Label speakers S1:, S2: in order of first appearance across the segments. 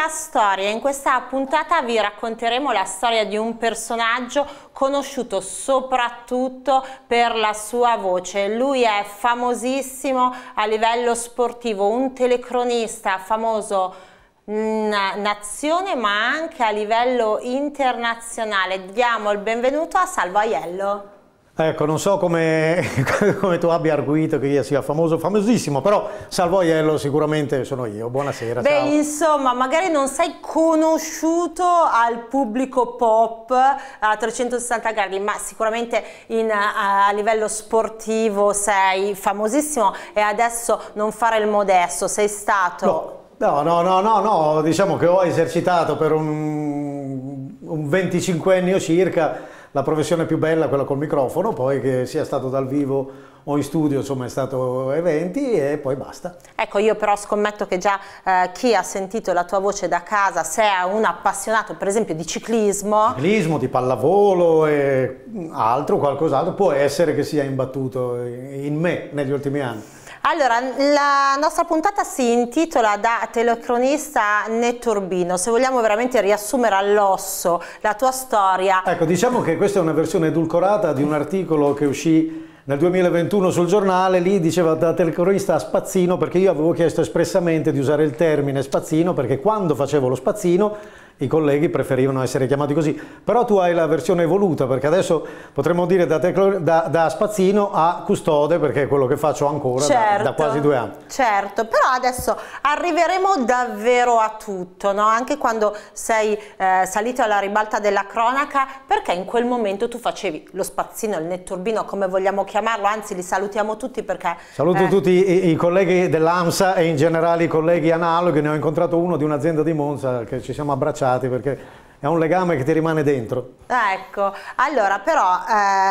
S1: a storia, in questa puntata vi racconteremo la storia di un personaggio conosciuto soprattutto per la sua voce. Lui è famosissimo a livello sportivo, un telecronista famoso nazione ma anche a livello internazionale. Diamo il benvenuto a Salvo Aiello.
S2: Ecco, non so come, come, tu abbia arguito che io sia famoso, famosissimo, però Salvoiello sicuramente sono io. Buonasera. Beh, ciao.
S1: insomma, magari non sei conosciuto al pubblico pop a 360 gradi, ma sicuramente in, a, a, livello sportivo sei famosissimo e adesso non fare il modesto, sei stato... No.
S2: No, no, no, no, diciamo che ho esercitato per un, un 25ennio circa la professione più bella, quella col microfono, poi che sia stato dal vivo o in studio, insomma è stato eventi e poi basta.
S1: Ecco, io però scommetto che già eh, chi ha sentito la tua voce da casa, se è un appassionato per esempio di ciclismo...
S2: Ciclismo, di pallavolo e altro, qualcos'altro, può essere che sia imbattuto in me negli ultimi anni.
S1: Allora, la nostra puntata si intitola da telecronista Netturbino. Se vogliamo veramente riassumere all'osso la tua storia. Ecco,
S2: diciamo che questa è una versione edulcorata di un articolo che uscì nel 2021 sul giornale, lì diceva da telecronista a spazzino perché io avevo chiesto espressamente di usare il termine spazzino perché quando facevo lo spazzino i colleghi preferivano essere chiamati così. Però tu hai la versione evoluta, perché adesso potremmo dire da, teclo, da, da spazzino a custode, perché è quello che faccio ancora certo, da, da, certo, quasi due anni.
S1: Certo, però adesso arriveremo davvero a tutto, no? anche quando sei eh, salito alla ribalta della cronaca, perché in quel momento tu facevi lo spazzino, il netturbino, come vogliamo chiamarlo, anzi li salutiamo tutti perché... Saluto eh... tutti
S2: i, i colleghi dell'AMSA e in generale i colleghi analoghi, ne ho incontrato uno di un'azienda di Monza che ci siamo abbracciati stati perché è un legame che ti rimane dentro.
S1: Ah, ecco, allora però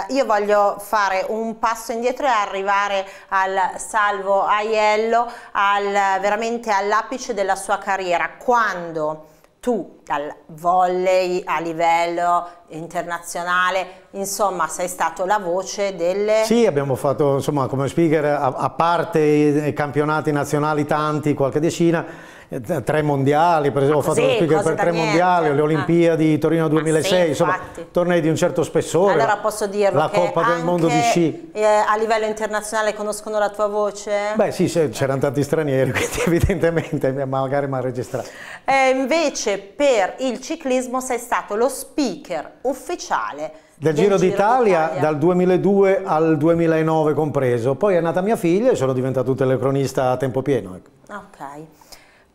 S1: eh, io voglio fare un passo indietro e arrivare al Salvo Aiello, al, veramente all'apice della sua carriera, quando tu dal volley a livello internazionale, insomma sei stato la voce delle... Sì,
S2: abbiamo fatto insomma come speaker a, a parte i campionati nazionali tanti, qualche decina, eh, tre mondiali, per esempio, ho fatto lo speaker per tre niente. mondiali, le Olimpiadi ah. Torino 2006, ah, sì, insomma, tornei di un certo spessore. Allora posso
S1: dirlo la Coppa del Mondo di sci. Eh, a livello internazionale conoscono la tua voce? Beh sì,
S2: c'erano tanti stranieri, quindi evidentemente magari mi ha registrato.
S1: Eh, invece per il ciclismo sei stato lo speaker ufficiale del, del Giro, Giro d'Italia dal
S2: 2002 al 2009 compreso. Poi è nata mia figlia e sono diventato telecronista a tempo pieno. Ecco.
S1: Ok.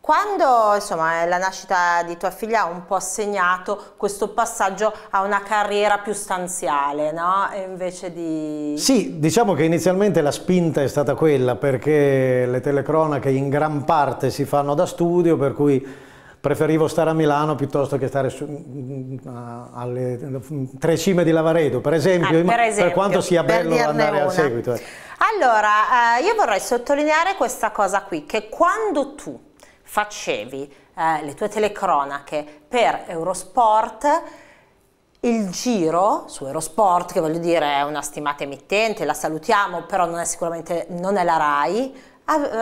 S1: Quando insomma, eh, la nascita di tua figlia ha un po' segnato questo passaggio a una carriera più stanziale, no? invece di...
S2: Sì, diciamo che inizialmente la spinta è stata quella perché le telecronache in gran parte si fanno da studio, per cui preferivo stare a Milano piuttosto che stare su, mm, mm, a, alle tre cime di Lavaredo, per esempio, ah, per, esempio per, quanto sia bello andare una. al seguito. Ecco.
S1: Allora, eh, io vorrei sottolineare questa cosa qui, che quando tu facevi eh, le tue telecronache per Eurosport, il giro su Eurosport, che voglio dire è una stimata emittente, la salutiamo, però non è sicuramente non è la RAI,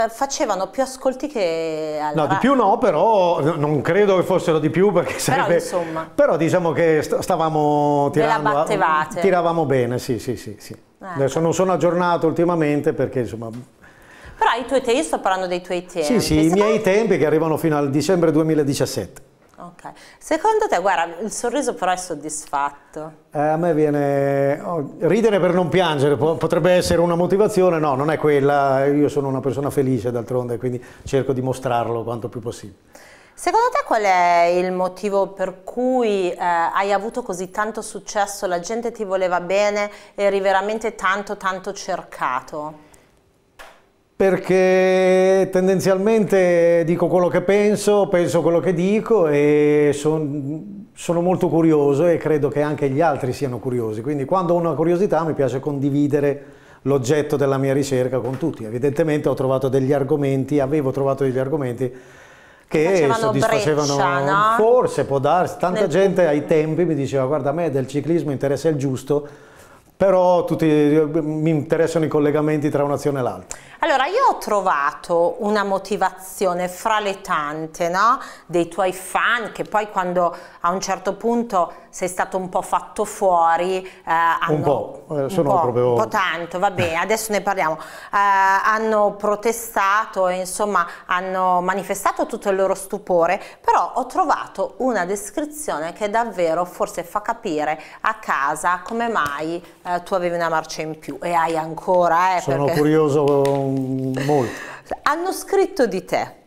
S1: eh, facevano più ascolti che alla No, di più
S2: no, però non credo che fossero di più perché sarebbe... Però insomma... Però diciamo che stavamo tirando... Ve la battevate. Tiravamo bene, sì, sì, sì. sì. Ecco. Adesso non sono aggiornato ultimamente perché insomma
S1: però i tuoi temi, sto parlando dei tuoi tempi. Sì, sì, i miei
S2: tempi che arrivano fino al dicembre 2017.
S1: Ok. Secondo te, guarda, il sorriso però è soddisfatto?
S2: Eh, a me viene... Oh, ridere per non piangere potrebbe essere una motivazione, no, non è quella. Io sono una persona felice d'altronde, quindi cerco di mostrarlo quanto più possibile.
S1: Secondo te qual è il motivo per cui eh, hai avuto così tanto successo, la gente ti voleva bene, eri veramente tanto tanto cercato?
S2: perché tendenzialmente dico quello che penso, penso quello che dico e son, sono molto curioso e credo che anche gli altri siano curiosi. Quindi quando ho una curiosità mi piace condividere l'oggetto della mia ricerca con tutti. Evidentemente ho trovato degli argomenti, avevo trovato degli argomenti che Facevano soddisfacevano breccia, no? forse può darsi tanta Nel gente ai tempi mi diceva guarda a me del ciclismo interessa il giusto però tutti, mi interessano i collegamenti tra un'azione e l'altra.
S1: Allora, io ho trovato una motivazione fra le tante, no? Dei tuoi fan, che poi quando a un certo punto sei stato un po' fatto fuori... Eh, hanno, un po', eh, sono un po', proprio... Un po' tanto, va bene, adesso ne parliamo. Eh, hanno protestato, insomma, hanno manifestato tutto il loro stupore, però ho trovato una descrizione che davvero forse fa capire a casa come mai... Eh, eh, tu avevi una marcia in più e hai ancora. Eh, Sono perché...
S2: curioso mm, molto.
S1: Hanno scritto di te.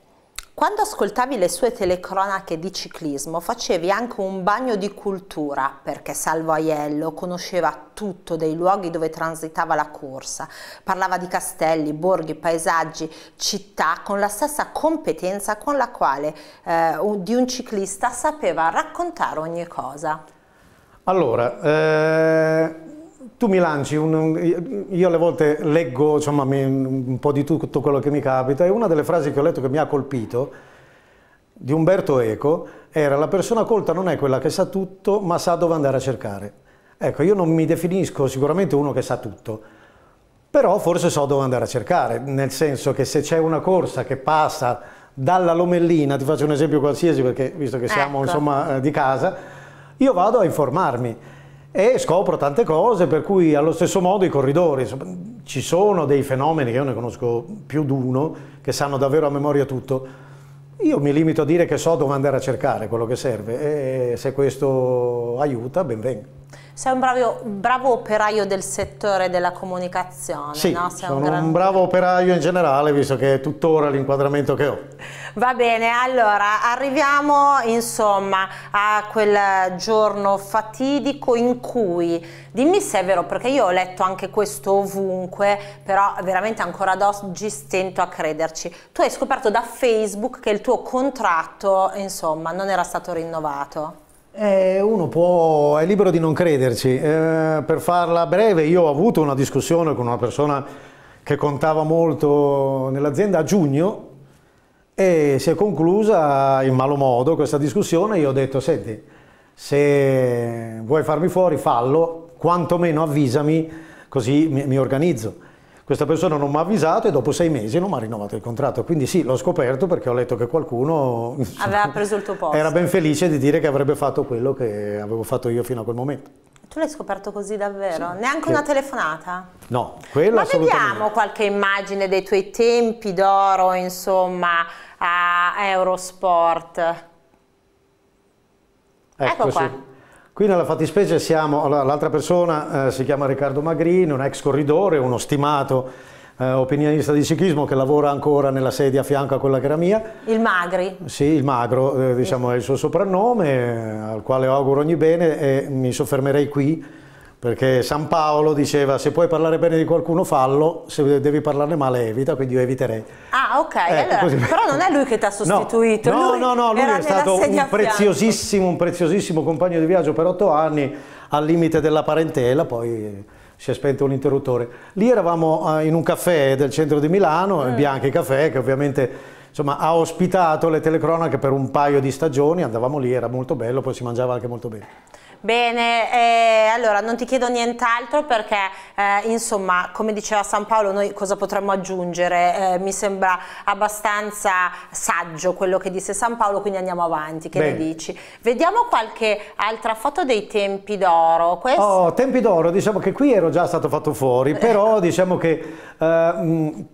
S1: Quando ascoltavi le sue telecronache di ciclismo facevi anche un bagno di cultura perché Salvo Aiello conosceva tutto dei luoghi dove transitava la corsa, parlava di castelli, borghi, paesaggi, città con la stessa competenza con la quale eh, di un ciclista sapeva raccontare ogni cosa.
S2: Allora, eh, tu mi lanci, un, io alle volte leggo insomma, un po' di tutto quello che mi capita e una delle frasi che ho letto che mi ha colpito di Umberto Eco era la persona colta non è quella che sa tutto ma sa dove andare a cercare. Ecco, io non mi definisco sicuramente uno che sa tutto, però forse so dove andare a cercare, nel senso che se c'è una corsa che passa dalla Lomellina, ti faccio un esempio qualsiasi perché visto che siamo ecco. insomma eh, di casa, io vado a informarmi e scopro tante cose, per cui allo stesso modo i corridori, insomma, ci sono dei fenomeni che io ne conosco più di uno, che sanno davvero a memoria tutto. Io mi limito a dire che so dove andare a cercare quello che serve e se questo aiuta, ben venga.
S1: Sei un bravo, bravo, operaio del settore della comunicazione. Sì, no? sono un, gran... un,
S2: bravo operaio in generale, visto che è tuttora l'inquadramento che ho.
S1: Va bene, allora arriviamo insomma a quel giorno fatidico in cui, dimmi se è vero, perché io ho letto anche questo ovunque, però veramente ancora ad oggi stento a crederci. Tu hai scoperto da Facebook che il tuo contratto insomma non era stato rinnovato.
S2: Eh, uno può, è libero di non crederci. Eh, per farla breve, io ho avuto una discussione con una persona che contava molto nell'azienda a giugno e si è conclusa in malo modo questa discussione. Io ho detto, senti, se vuoi farmi fuori, fallo, quantomeno avvisami così mi, mi organizzo. Questa persona non mi ha avvisato e dopo sei mesi non mi ha rinnovato il contratto. Quindi sì, l'ho scoperto perché ho letto che qualcuno insomma, Era ben felice di dire che avrebbe fatto quello che avevo fatto io fino a quel momento.
S1: Tu l'hai scoperto così davvero? Sì. Neanche che... una telefonata?
S2: No, quello Ma vediamo
S1: qualche immagine dei tuoi tempi d'oro, insomma, a Eurosport. Ecco,
S2: ecco qua. Sì. Qui nella fattispecie siamo, l'altra persona eh, si chiama Riccardo Magrini, un ex corridore, uno stimato eh, opinionista di ciclismo che lavora ancora nella sedia a fianco a quella che era mia.
S1: Il Magri.
S2: Sì, il Magro, eh, diciamo è il suo soprannome, eh, al quale auguro ogni bene e mi soffermerei qui perché San Paolo diceva se puoi parlare bene di qualcuno fallo, se devi parlarne male evita, quindi io eviterei.
S1: Ah ok, ecco, allora, però non è lui che ti ha sostituito. No, lui no, no, lui è stato un
S2: preziosissimo, un preziosissimo, compagno di viaggio per otto anni, al limite della parentela, poi si è spento un interruttore. Lì eravamo eh, in un caffè del centro di Milano, mm. il Bianchi Caffè, che ovviamente insomma, ha ospitato le telecronache per un paio di stagioni, andavamo lì, era molto bello, poi si mangiava anche molto bene.
S1: Bene, eh, allora non ti chiedo nient'altro perché eh, insomma come diceva San Paolo noi cosa potremmo aggiungere? Eh, mi sembra abbastanza saggio quello che disse San Paolo quindi andiamo avanti, che Bene. ne dici? Vediamo qualche altra foto dei tempi d'oro.
S2: Questo... Oh, tempi d'oro, diciamo che qui ero già stato fatto fuori, però diciamo che eh,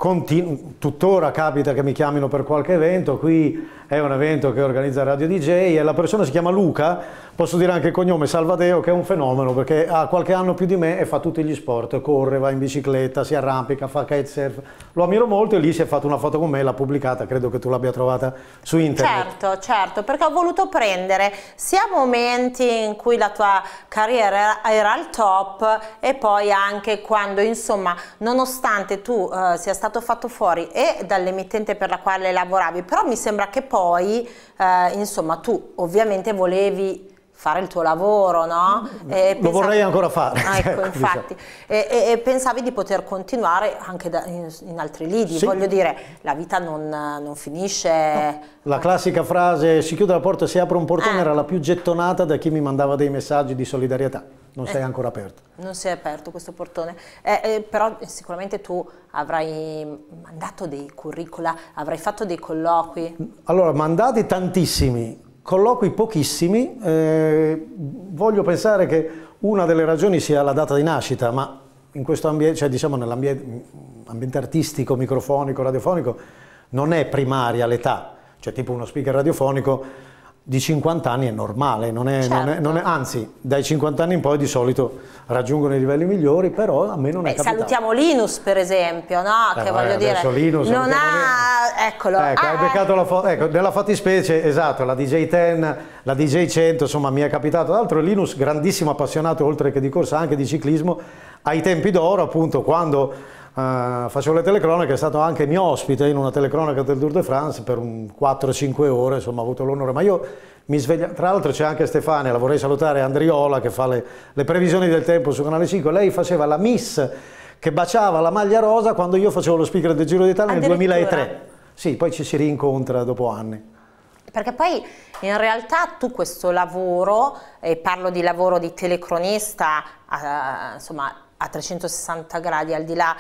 S2: tuttora capita che mi chiamino per qualche evento, qui è un evento che organizza Radio DJ e la persona si chiama Luca, posso dire anche il cognome Salvadeo che è un fenomeno perché ha qualche anno più di me e fa tutti gli sport, corre, va in bicicletta, si arrampica, fa kitesurf, lo ammiro molto e lì si è fatta una foto con me, l'ha pubblicata, credo che tu l'abbia trovata su internet.
S1: Certo, certo, perché ho voluto prendere sia momenti in cui la tua carriera era al top e poi anche quando insomma nonostante tu eh, sia stato fatto fuori e dall'emittente per la quale lavoravi, però mi sembra che poi poi eh, insomma tu ovviamente volevi fare il tuo lavoro, no? Mm-hmm. E Lo pensavi... vorrei ancora fare. Ah, cioè, ecco, ecco, infatti. Diciamo. E, e, e, pensavi di poter continuare anche da, in, in, altri lidi, sì. voglio dire, la vita non, non finisce... No.
S2: La classica frase si chiude la porta e si apre un portone eh. era la più gettonata da chi mi mandava dei messaggi di solidarietà. Non eh. sei ancora aperto.
S1: Non si è aperto questo portone, eh, eh però eh, sicuramente tu avrai mandato dei curricula, avrai fatto dei colloqui.
S2: Allora, mandati tantissimi, colloqui pochissimi, eh, voglio pensare che una delle ragioni sia la data di nascita, ma in questo ambiente, cioè diciamo nell'ambiente ambie artistico, microfonico, radiofonico, non è primaria l'età, cioè tipo uno speaker radiofonico di 50 anni è normale, non è, certo. non è, non è, certo. anzi dai 50 anni in poi di solito raggiungono i livelli migliori, però a me non Beh, è capitato.
S1: Salutiamo Linus per esempio, no? Eh, che voglio dire, Linus, non ha... Eccolo.
S2: Ecco, ah, hai beccato la foto, ecco, della fattispecie, esatto, la DJ10, la DJ100, insomma mi è capitato. D'altro, Linus, grandissimo appassionato oltre che di corsa, anche di ciclismo, ai tempi d'oro appunto quando... Uh, facevo le telecronache, è stato anche mio ospite in una telecronaca del Tour de France per 4-5 ore, insomma ho avuto l'onore, ma io Sveglia... Tra l'altro c'è anche Stefania, la vorrei salutare, Andriola che fa le, le previsioni del tempo su Canale 5. Lei faceva la miss che baciava la maglia rosa quando io facevo lo speaker del Giro d'Italia nel 2003. Sì, poi ci si rincontra dopo anni.
S1: Perché poi in realtà tu questo lavoro, e parlo di lavoro di telecronista, eh, insomma a 360 gradi, al di là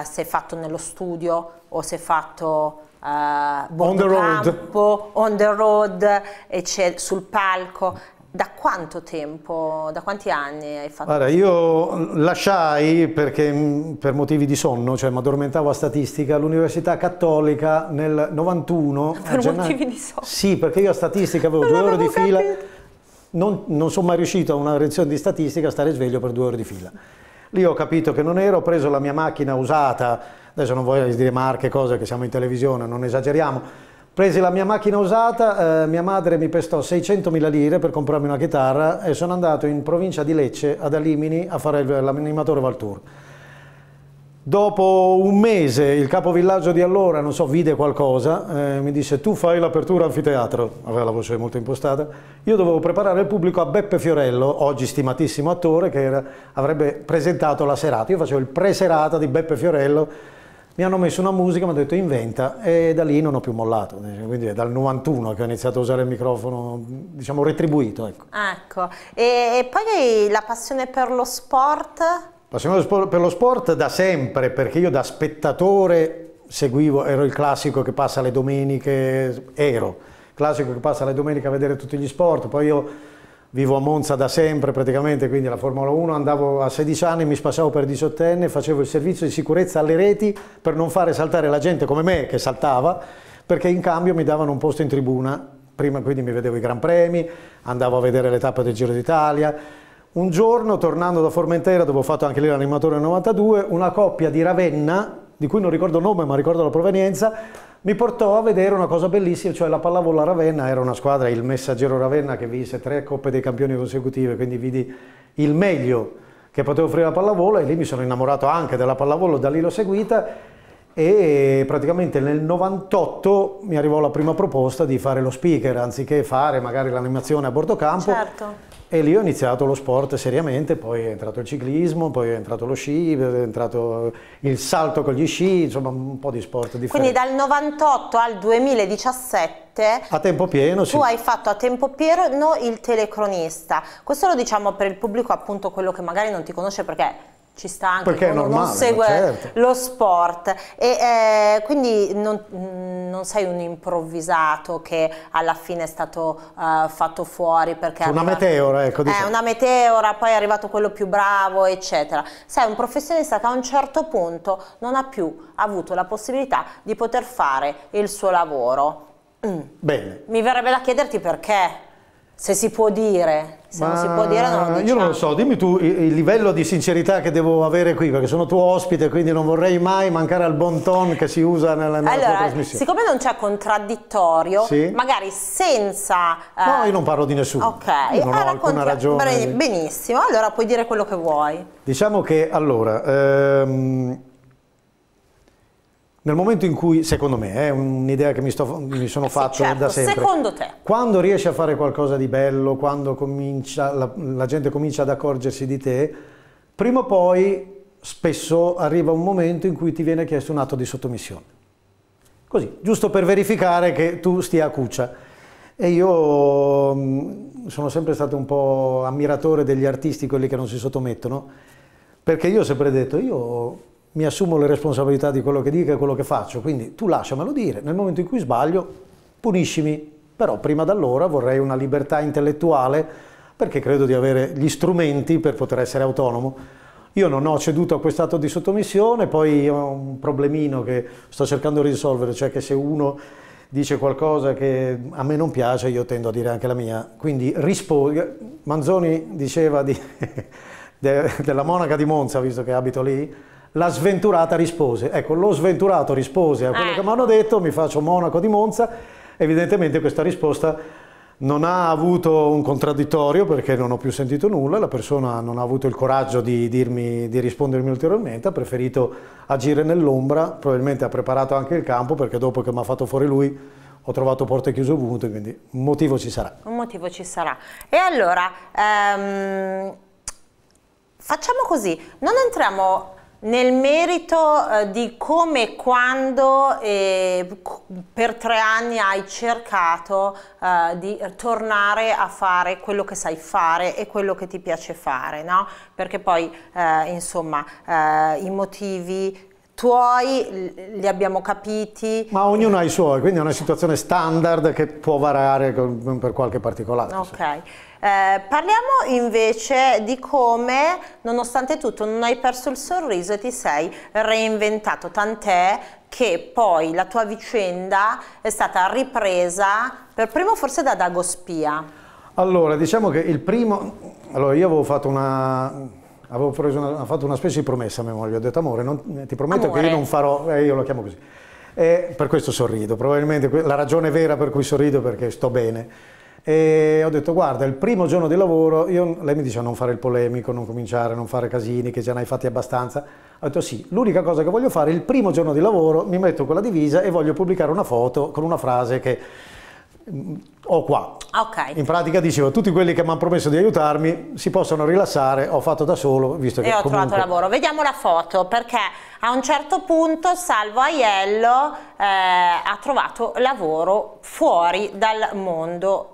S1: eh, se è fatto nello studio o se è fatto on the campo, road. on the road, sul palco. Da quanto tempo, da quanti anni hai fatto? Guarda,
S2: io lasciai perché, mm, per motivi di sonno, cioè mi addormentavo a statistica, l'Università Cattolica nel 91. Per motivi gennaio... di sonno? Sì, perché io a statistica avevo non due ore di capito. fila. Non, non sono mai riuscito a una lezione di statistica a stare sveglio per due ore di fila. Lì ho capito che non ero, ho preso la mia macchina usata adesso non voglio dire marche, cose che siamo in televisione, non esageriamo, presi la mia macchina usata, eh, mia madre mi pestò 600.000 lire per comprarmi una chitarra e sono andato in provincia di Lecce, ad Alimini, a fare l'animatore Valtour. Dopo un mese il capovillaggio di allora, non so, vide qualcosa, eh, mi disse tu fai l'apertura anfiteatro, aveva la voce molto impostata, io dovevo preparare il pubblico a Beppe Fiorello, oggi stimatissimo attore, che era, avrebbe presentato la serata, io facevo il pre-serata di Beppe Fiorello mi hanno messo una musica, mi hanno detto inventa e da lì non ho più mollato, quindi è dal 91 che ho iniziato a usare il microfono, diciamo retribuito. Ecco,
S1: ecco. E, e poi la passione per lo sport?
S2: Passione per lo sport da sempre, perché io da spettatore seguivo, ero il classico che passa le domeniche, ero, classico che passa le domeniche a vedere tutti gli sport, poi io vivo a Monza da sempre praticamente, quindi la Formula 1, andavo a 16 anni, mi spassavo per 18 anni, facevo il servizio di sicurezza alle reti per non fare saltare la gente come me che saltava, perché in cambio mi davano un posto in tribuna, prima quindi mi vedevo i Gran Premi, andavo a vedere le tappe del Giro d'Italia. Un giorno, tornando da Formentera, dove ho fatto anche lì l'animatore nel 92, una coppia di Ravenna, di cui non ricordo il nome ma ricordo la provenienza, mi portò a vedere una cosa bellissima, cioè la pallavolo a Ravenna, era una squadra, il Messaggero Ravenna, che vinse tre Coppe dei Campioni consecutive, quindi vidi il meglio che poteva offrire la pallavolo e lì mi sono innamorato anche della pallavolo, da lì l'ho seguita e praticamente nel 98 mi arrivò la prima proposta di fare lo speaker anziché fare magari l'animazione a bordo campo. Certo e lì ho iniziato lo sport seriamente, poi è entrato il ciclismo, poi è entrato lo sci, è entrato il salto con gli sci, insomma un po' di sport differenti. Quindi dal
S1: 98 al 2017
S2: a tempo pieno, tu hai
S1: fatto a tempo pieno il telecronista. Questo lo diciamo per il pubblico appunto quello che magari non ti conosce perché ci sta anche perché è normale, non segue certo. lo sport e eh, quindi non, non, sei un improvvisato che alla fine è stato uh, fatto fuori perché è una arriva... meteora ecco diciamo. eh, una meteora poi è arrivato quello più bravo eccetera sei un professionista che a un certo punto non ha più avuto la possibilità di poter fare il suo lavoro
S2: mm. bene
S1: mi verrebbe da chiederti perché se si può dire se Ma non si può dire no. lo diciamo. Io
S2: non lo so, dimmi tu il livello di sincerità che devo avere qui, perché sono tuo ospite, quindi non vorrei mai mancare al bon ton che si usa nella, nella allora, trasmissione. Siccome
S1: non c'è contraddittorio, sì? magari senza... Eh... No, io non parlo
S2: di nessuno, Ok, io non ho eh, alcuna ragione.
S1: Benissimo, allora puoi dire quello che vuoi.
S2: Diciamo che, allora... Ehm nel momento in cui, secondo me, è un'idea che mi, sto, mi sono fatto certo. da sempre. Secondo te? Quando riesci a fare qualcosa di bello, quando comincia, la, la, gente comincia ad accorgersi di te, prima o poi spesso arriva un momento in cui ti viene chiesto un atto di sottomissione. Così, giusto per verificare che tu stia a cuccia. E io mm, sono sempre stato un po' ammiratore degli artisti, quelli che non si sottomettono, perché io ho sempre detto, io mi assumo le responsabilità di quello che dico e quello che faccio, quindi tu lasciamelo dire, nel momento in cui sbaglio puniscimi, però prima d'allora vorrei una libertà intellettuale perché credo di avere gli strumenti per poter essere autonomo. Io non ho ceduto a quest'atto di sottomissione, poi ho un problemino che sto cercando di risolvere, cioè che se uno dice qualcosa che a me non piace, io tendo a dire anche la mia. Quindi rispondo. Manzoni diceva di, de, della monaca di Monza, visto che abito lì, la sventurata rispose. Ecco, lo sventurato rispose a quello eh. che mi hanno detto, mi faccio monaco di Monza. Evidentemente questa risposta non ha avuto un contraddittorio perché non ho più sentito nulla, la persona non ha avuto il coraggio di, dirmi, di rispondermi ulteriormente, ha preferito agire nell'ombra, probabilmente ha preparato anche il campo perché dopo che mi ha fatto fuori lui ho trovato porte chiuse ovunque, quindi un motivo ci sarà.
S1: Un motivo ci sarà. E allora, ehm, facciamo così, non entriamo nel merito eh, di come e quando eh, per tre anni hai cercato eh, di tornare a fare quello che sai fare e quello che ti piace fare, no? Perché poi, eh, insomma, eh, i motivi tuoi li abbiamo capiti.
S2: Ma ognuno ha i suoi, quindi è una situazione standard che può variare per qualche particolare.
S1: Ok. Eh, parliamo invece di come, nonostante tutto, non hai perso il sorriso e ti sei reinventato, tant'è che poi la tua vicenda è stata ripresa per primo forse da Dago Spia.
S2: Allora, diciamo che il primo... Allora, io avevo fatto una avevo una, fatto una specie di promessa a mia moglie, ho detto amore, non, ti prometto amore. che io non farò, eh, io lo chiamo così. E per questo sorrido, probabilmente la ragione vera per cui sorrido è perché sto bene e ho detto guarda il primo giorno di lavoro io, lei mi dice non fare il polemico non cominciare non fare casini che già ne hai fatti abbastanza ho detto sì l'unica cosa che voglio fare il primo giorno di lavoro mi metto quella divisa e voglio pubblicare una foto con una frase che mm, ho qua okay. in pratica dicevo tutti quelli che mi hanno promesso di aiutarmi si possono rilassare ho fatto da solo visto e che ho comunque... trovato lavoro
S1: vediamo la foto perché a un certo punto Salvo Aiello eh, ha trovato lavoro fuori dal mondo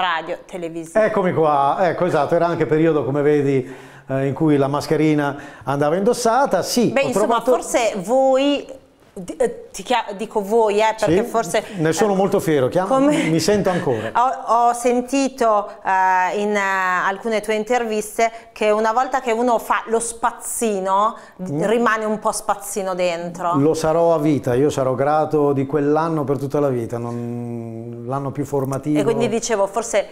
S1: radio, televisione.
S2: Eccomi qua, ecco esatto, era anche periodo come vedi eh, in cui la mascherina andava indossata, sì. Beh, insomma, trovato... forse
S1: voi eh, ti dico voi, eh, perché sì, forse...
S2: Ne sono eh, molto fiero, come, mi sento ancora.
S1: Ho, ho sentito eh, in eh, alcune tue interviste che una volta che uno fa lo spazzino, mm. rimane un po' spazzino dentro. Lo
S2: sarò a vita, io sarò grato di quell'anno per tutta la vita, l'anno più formativo. E quindi
S1: dicevo, forse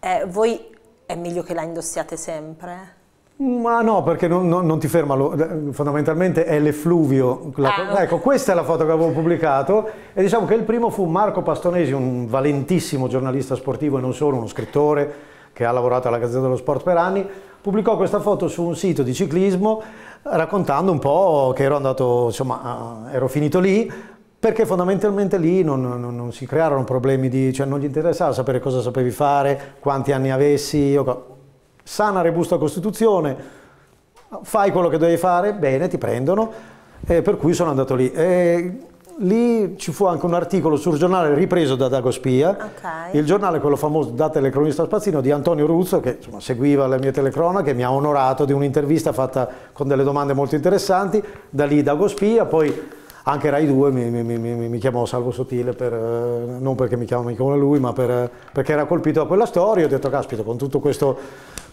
S1: eh, voi è meglio che la indossiate sempre?
S2: Ma no, perché non, non, non ti ferma, lo, eh, fondamentalmente è l'effluvio. Ah. Ecco, questa è la foto che avevo pubblicato e diciamo che il primo fu Marco Pastonesi, un valentissimo giornalista sportivo e non solo, uno scrittore che ha lavorato alla Gazzetta dello Sport per anni, pubblicò questa foto su un sito di ciclismo raccontando un po' che ero andato, insomma, ero finito lì, perché fondamentalmente lì non, non, non si crearono problemi di, cioè non gli interessava sapere cosa sapevi fare, quanti anni avessi, io, sana robusta costituzione, fai quello che devi fare, bene, ti prendono, eh, per cui sono andato lì. Eh, lì ci fu anche un articolo sul giornale ripreso da Dagospia, okay. il giornale quello famoso da telecronista spazzino di Antonio Ruzzo che insomma, seguiva le mie telecronache, mi ha onorato di un'intervista fatta con delle domande molto interessanti, da lì Dago Spia, poi anche Rai 2 mi, mi, mi, mi chiamò Salvo Sottile, per, eh, non perché mi chiamava come lui, ma per, eh, perché era colpito da quella storia. Ho detto, caspita, con tutto questo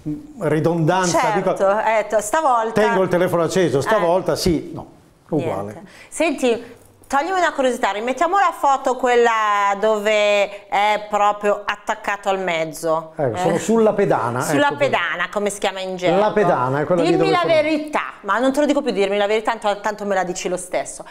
S2: mm, ridondanza certo, dico,
S1: eh, detto, stavolta... Tengo il
S2: telefono acceso, stavolta eh. sì, no, uguale. Niente.
S1: Senti, Toglimi una curiosità, rimettiamo la foto quella dove è proprio attaccato al mezzo. Ecco, sono eh.
S2: sulla pedana. Sulla ecco pedana,
S1: quello. come si chiama in genere. La pedana è quella Dimmi la sono. verità, ma non te lo dico più dirmi la verità, tanto, tanto me la dici lo stesso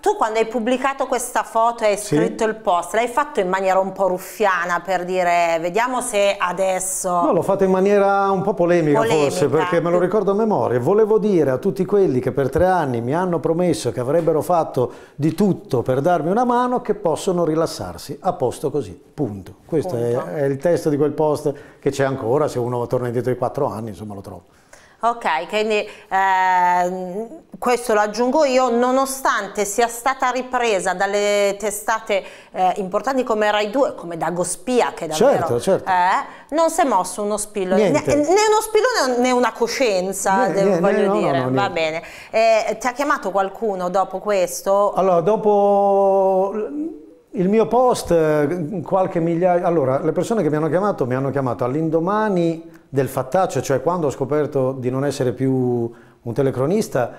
S1: tu quando hai pubblicato questa foto e hai scritto sì. il post, l'hai fatto in maniera un po' ruffiana per dire vediamo se adesso... No,
S2: l'ho fatto in maniera un po' polemica, polemica, forse, perché me lo ricordo a memoria. Volevo dire a tutti quelli che per tre anni mi hanno promesso che avrebbero fatto di tutto per darmi una mano che possono rilassarsi, a posto così, punto. Questo punto. È, è il testo di quel post che c'è ancora, se uno torna indietro di quattro anni, insomma lo trovo.
S1: Ok, quindi eh, questo lo aggiungo io, nonostante sia stata ripresa dalle testate eh, importanti come Rai 2, come Dagospia, che davvero certo, certo. Eh, non si è mosso uno spillo, né, né, uno spillo né una coscienza, niente, devo, niente, voglio no, dire, no, no, va bene. Eh, ti ha chiamato qualcuno dopo
S2: questo? Allora, dopo il mio post, eh, qualche migliaio... Allora, le persone che mi hanno chiamato, mi hanno chiamato all'indomani del fattaccio, cioè quando ho scoperto di non essere più un telecronista,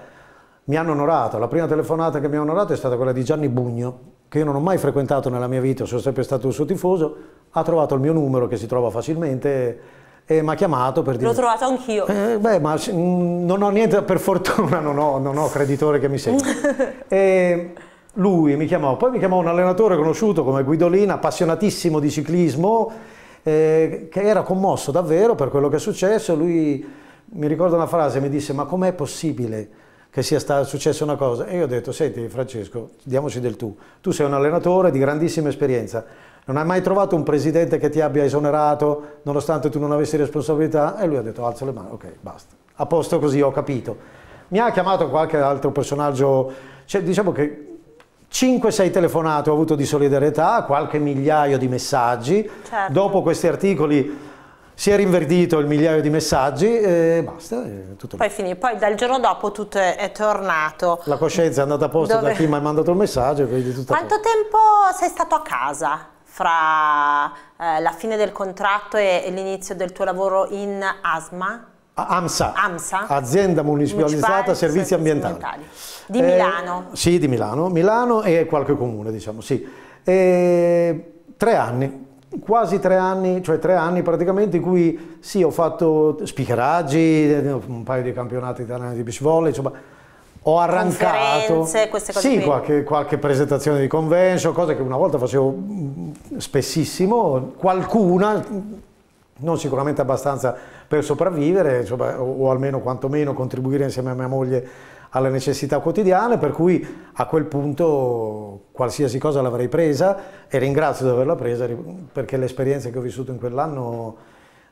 S2: mi hanno onorato. La prima telefonata che mi hanno onorato è stata quella di Gianni Bugno, che io non ho mai frequentato nella mia vita, sono sempre stato il suo tifoso, ha trovato il mio numero, che si trova facilmente, e mi ha chiamato per dire... L'ho trovato anch'io. Eh, beh, ma mm, non ho niente, per fortuna non ho, non ho creditore che mi segue. e lui mi chiamò, poi mi chiamò un allenatore conosciuto come Guidolina, appassionatissimo di ciclismo, eh, che era commosso davvero per quello che è successo, lui mi ricorda una frase, mi disse ma com'è possibile che sia successa una cosa? E io ho detto, senti Francesco, diamoci del tu, tu sei un allenatore di grandissima esperienza, non hai mai trovato un presidente che ti abbia esonerato nonostante tu non avessi responsabilità? E lui ha detto, alzo le mani, ok, basta, a posto così ho capito. Mi ha chiamato qualche altro personaggio, cioè, diciamo che 5-6 telefonate ho avuto di solidarietà, qualche migliaio di messaggi. Certo. Dopo questi articoli si è rinverdito il migliaio di messaggi e basta. poi
S1: finì, poi dal giorno dopo tutto è, è tornato. La coscienza è
S2: andata a posto Dove... da chi mi ha mandato il messaggio. Quanto
S1: tempo sei stato a casa fra eh, la fine del contratto e, e l'inizio del tuo lavoro in asma? AMSA, AMSA, azienda municipalizzata servizi, servizi ambientali. Di eh, Milano.
S2: Eh, sì, di Milano, Milano e qualche comune, diciamo, sì. Eh, tre anni, quasi tre anni, cioè tre anni praticamente in cui sì, ho fatto spicheraggi, un paio di campionati italiani di beach insomma, ho arrancato sì, qualche, qualche, presentazione di convention, cose che una volta facevo spessissimo, qualcuna non sicuramente abbastanza per sopravvivere, insomma, o almeno quantomeno contribuire insieme a mia moglie alle necessità quotidiane, per cui a quel punto qualsiasi cosa l'avrei presa e ringrazio di averla presa perché le esperienze che ho vissuto in quell'anno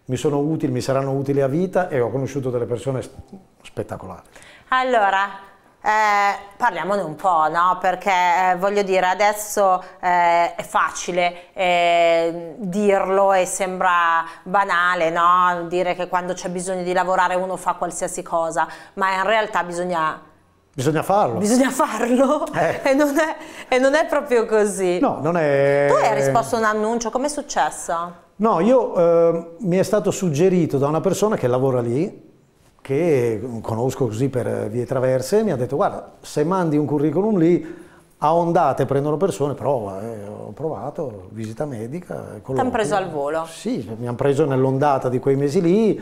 S2: mi sono utili, mi saranno utili a vita e ho conosciuto delle persone spettacolari.
S1: Allora, eh, parliamone un po', no? Perché eh, voglio dire, adesso eh, è facile eh, dirlo e sembra banale, no? Dire che quando c'è bisogno di lavorare uno fa qualsiasi cosa, ma in realtà bisogna
S2: Bisogna farlo. Bisogna
S1: farlo eh. e, non è, e, non è, proprio così. No,
S2: non è... Tu hai risposto
S1: a un annuncio, com'è successo?
S2: No, io eh, mi è stato suggerito da una persona che lavora lì che conosco così per vie traverse, mi ha detto guarda, se mandi un curriculum lì, a ondate prendono persone, prova, eh, ho provato, visita medica. Ti hanno preso al volo? Sì, mi hanno preso nell'ondata di quei mesi lì,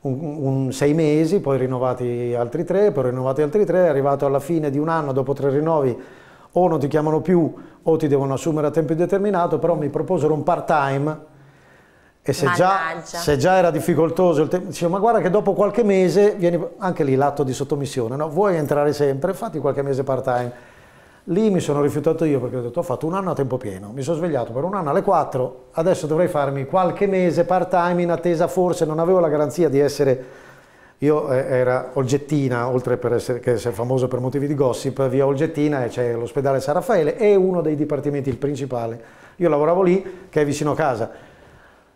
S2: un, un, sei mesi, poi rinnovati altri tre, poi rinnovati altri tre, arrivato alla fine di un anno, dopo tre rinnovi, o non ti chiamano più o ti devono assumere a tempo indeterminato, però mi proposero un part-time e se già, se già, era difficoltoso il tempo, dicevo, ma guarda che dopo qualche mese vieni, anche lì l'atto di sottomissione, no? vuoi entrare sempre, fatti qualche mese part time. Lì mi sono rifiutato io perché ho detto ho fatto un anno a tempo pieno, mi sono svegliato per un anno alle 4, adesso dovrei farmi qualche mese part time in attesa forse, non avevo la garanzia di essere, io eh, era Olgettina, oltre per essere, che essere famoso per motivi di gossip, via Olgettina c'è l'ospedale San Raffaele e uno dei dipartimenti, il principale, io lavoravo lì che è vicino a casa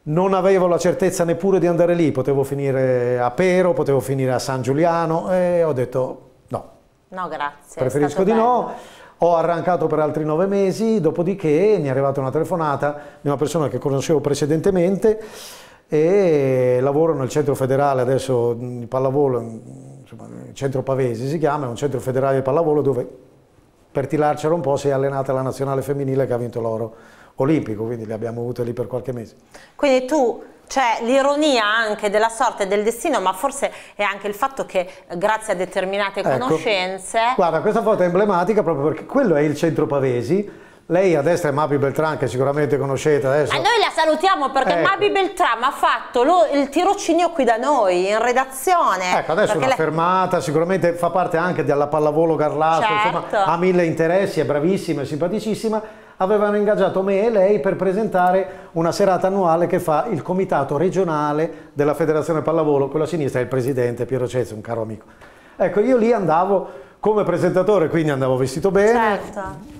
S2: non avevo la certezza neppure di andare lì, potevo finire a Pero, potevo finire a San Giuliano e ho detto no.
S1: No, grazie. Preferisco di bello. no.
S2: Ho arrancato per altri nove mesi, dopodiché mi è arrivata una telefonata di una persona che conoscevo precedentemente e lavoro nel centro federale adesso mm, di pallavolo, mm, insomma, centro Pavesi si chiama, è un centro federale di pallavolo dove per tirarcela un po' si è allenata la nazionale femminile che ha vinto l'oro olimpico, quindi le abbiamo avute lì per qualche mese.
S1: Quindi tu c'è cioè, l'ironia anche della sorte e del destino, ma forse è anche il fatto che grazie a determinate ecco. conoscenze...
S2: guarda, questa foto è emblematica proprio perché quello è il centro Pavesi, lei a destra è Mabi Beltran che sicuramente conoscete adesso. E noi
S1: la salutiamo perché ecco. Mabi Beltran ha fatto lo, il tirocinio qui da noi in redazione. Ecco, adesso è una lei...
S2: fermata, sicuramente fa parte anche della pallavolo Garlato, certo. insomma ha mille interessi, è bravissima, è simpaticissima avevano ingaggiato me e lei per presentare una serata annuale che fa il comitato regionale della Federazione Pallavolo, quella sinistra è il presidente Piero Cezzi, un caro amico. Ecco, io lì andavo come presentatore, quindi andavo vestito bene.
S1: Certo.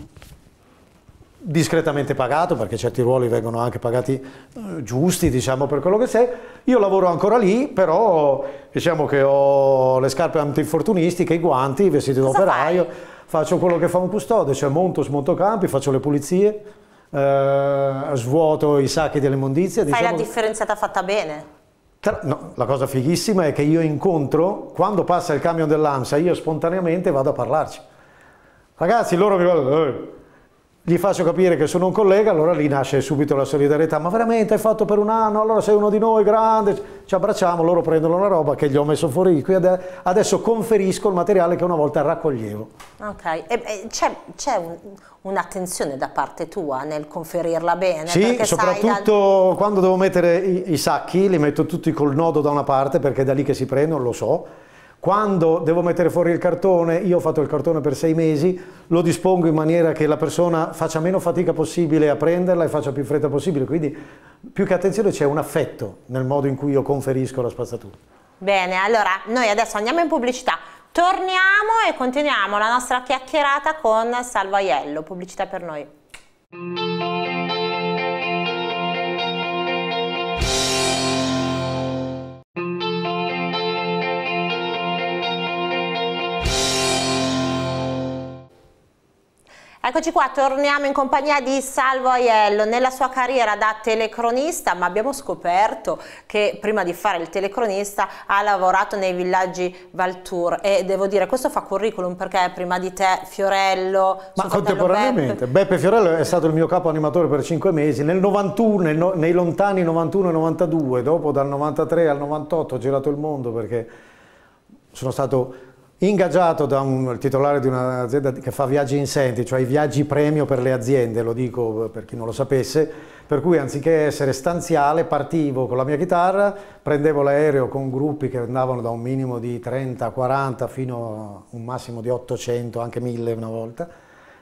S2: discretamente pagato perché certi ruoli vengono anche pagati eh, giusti diciamo per quello che sei io lavoro ancora lì però diciamo che ho le scarpe antinfortunistiche i guanti i vestiti d'operaio faccio quello che fa un custode, cioè monto, smonto campi, faccio le pulizie, eh, svuoto i sacchi dell'immondizia. Fai diciamo... la
S1: differenziata fatta bene.
S2: No, la cosa fighissima è che io incontro, quando passa il camion dell'AMSA, io spontaneamente vado a parlarci. Ragazzi, loro mi guardano, eh, gli faccio capire che sono un collega, allora lì nasce subito la solidarietà, ma veramente hai fatto per un anno, allora sei uno di noi, grande, ci abbracciamo, loro prendono la roba che gli ho messo fuori, qui adesso conferisco il materiale che una volta raccoglievo.
S1: Ok, c'è un'attenzione un da parte tua nel conferirla bene? Sì, soprattutto
S2: dal... quando devo mettere i, i sacchi, li metto tutti col nodo da una parte perché è da lì che si prendono, lo so, quando devo mettere fuori il cartone, io ho fatto il cartone per sei mesi, lo dispongo in maniera che la persona faccia meno fatica possibile a prenderla e faccia più fretta possibile, quindi più che attenzione c'è un affetto nel modo in cui io conferisco la spazzatura.
S1: Bene, allora noi adesso andiamo in pubblicità, torniamo e continuiamo la nostra chiacchierata con Salvaiello, pubblicità per noi. Eccoci qua, torniamo in compagnia di Salvo Aiello. Nella sua carriera da telecronista, ma abbiamo scoperto che prima di fare il telecronista ha lavorato nei villaggi Valtour e devo dire, questo fa curriculum perché prima di te Fiorello...
S2: Ma contemporaneamente, Beppe. Beppe. Fiorello è stato il mio capo animatore per cinque mesi, nel 91, nel nei lontani 91 e 92, dopo dal 93 al 98 ho girato il mondo perché sono stato ingaggiato da un titolare di un'azienda che fa viaggi incenti, cioè i viaggi premio per le aziende, lo dico per chi non lo sapesse, per cui anziché essere stanziale partivo con la mia chitarra, prendevo l'aereo con gruppi che andavano da un minimo di 30, 40 fino a un massimo di 800, anche 1000 una volta,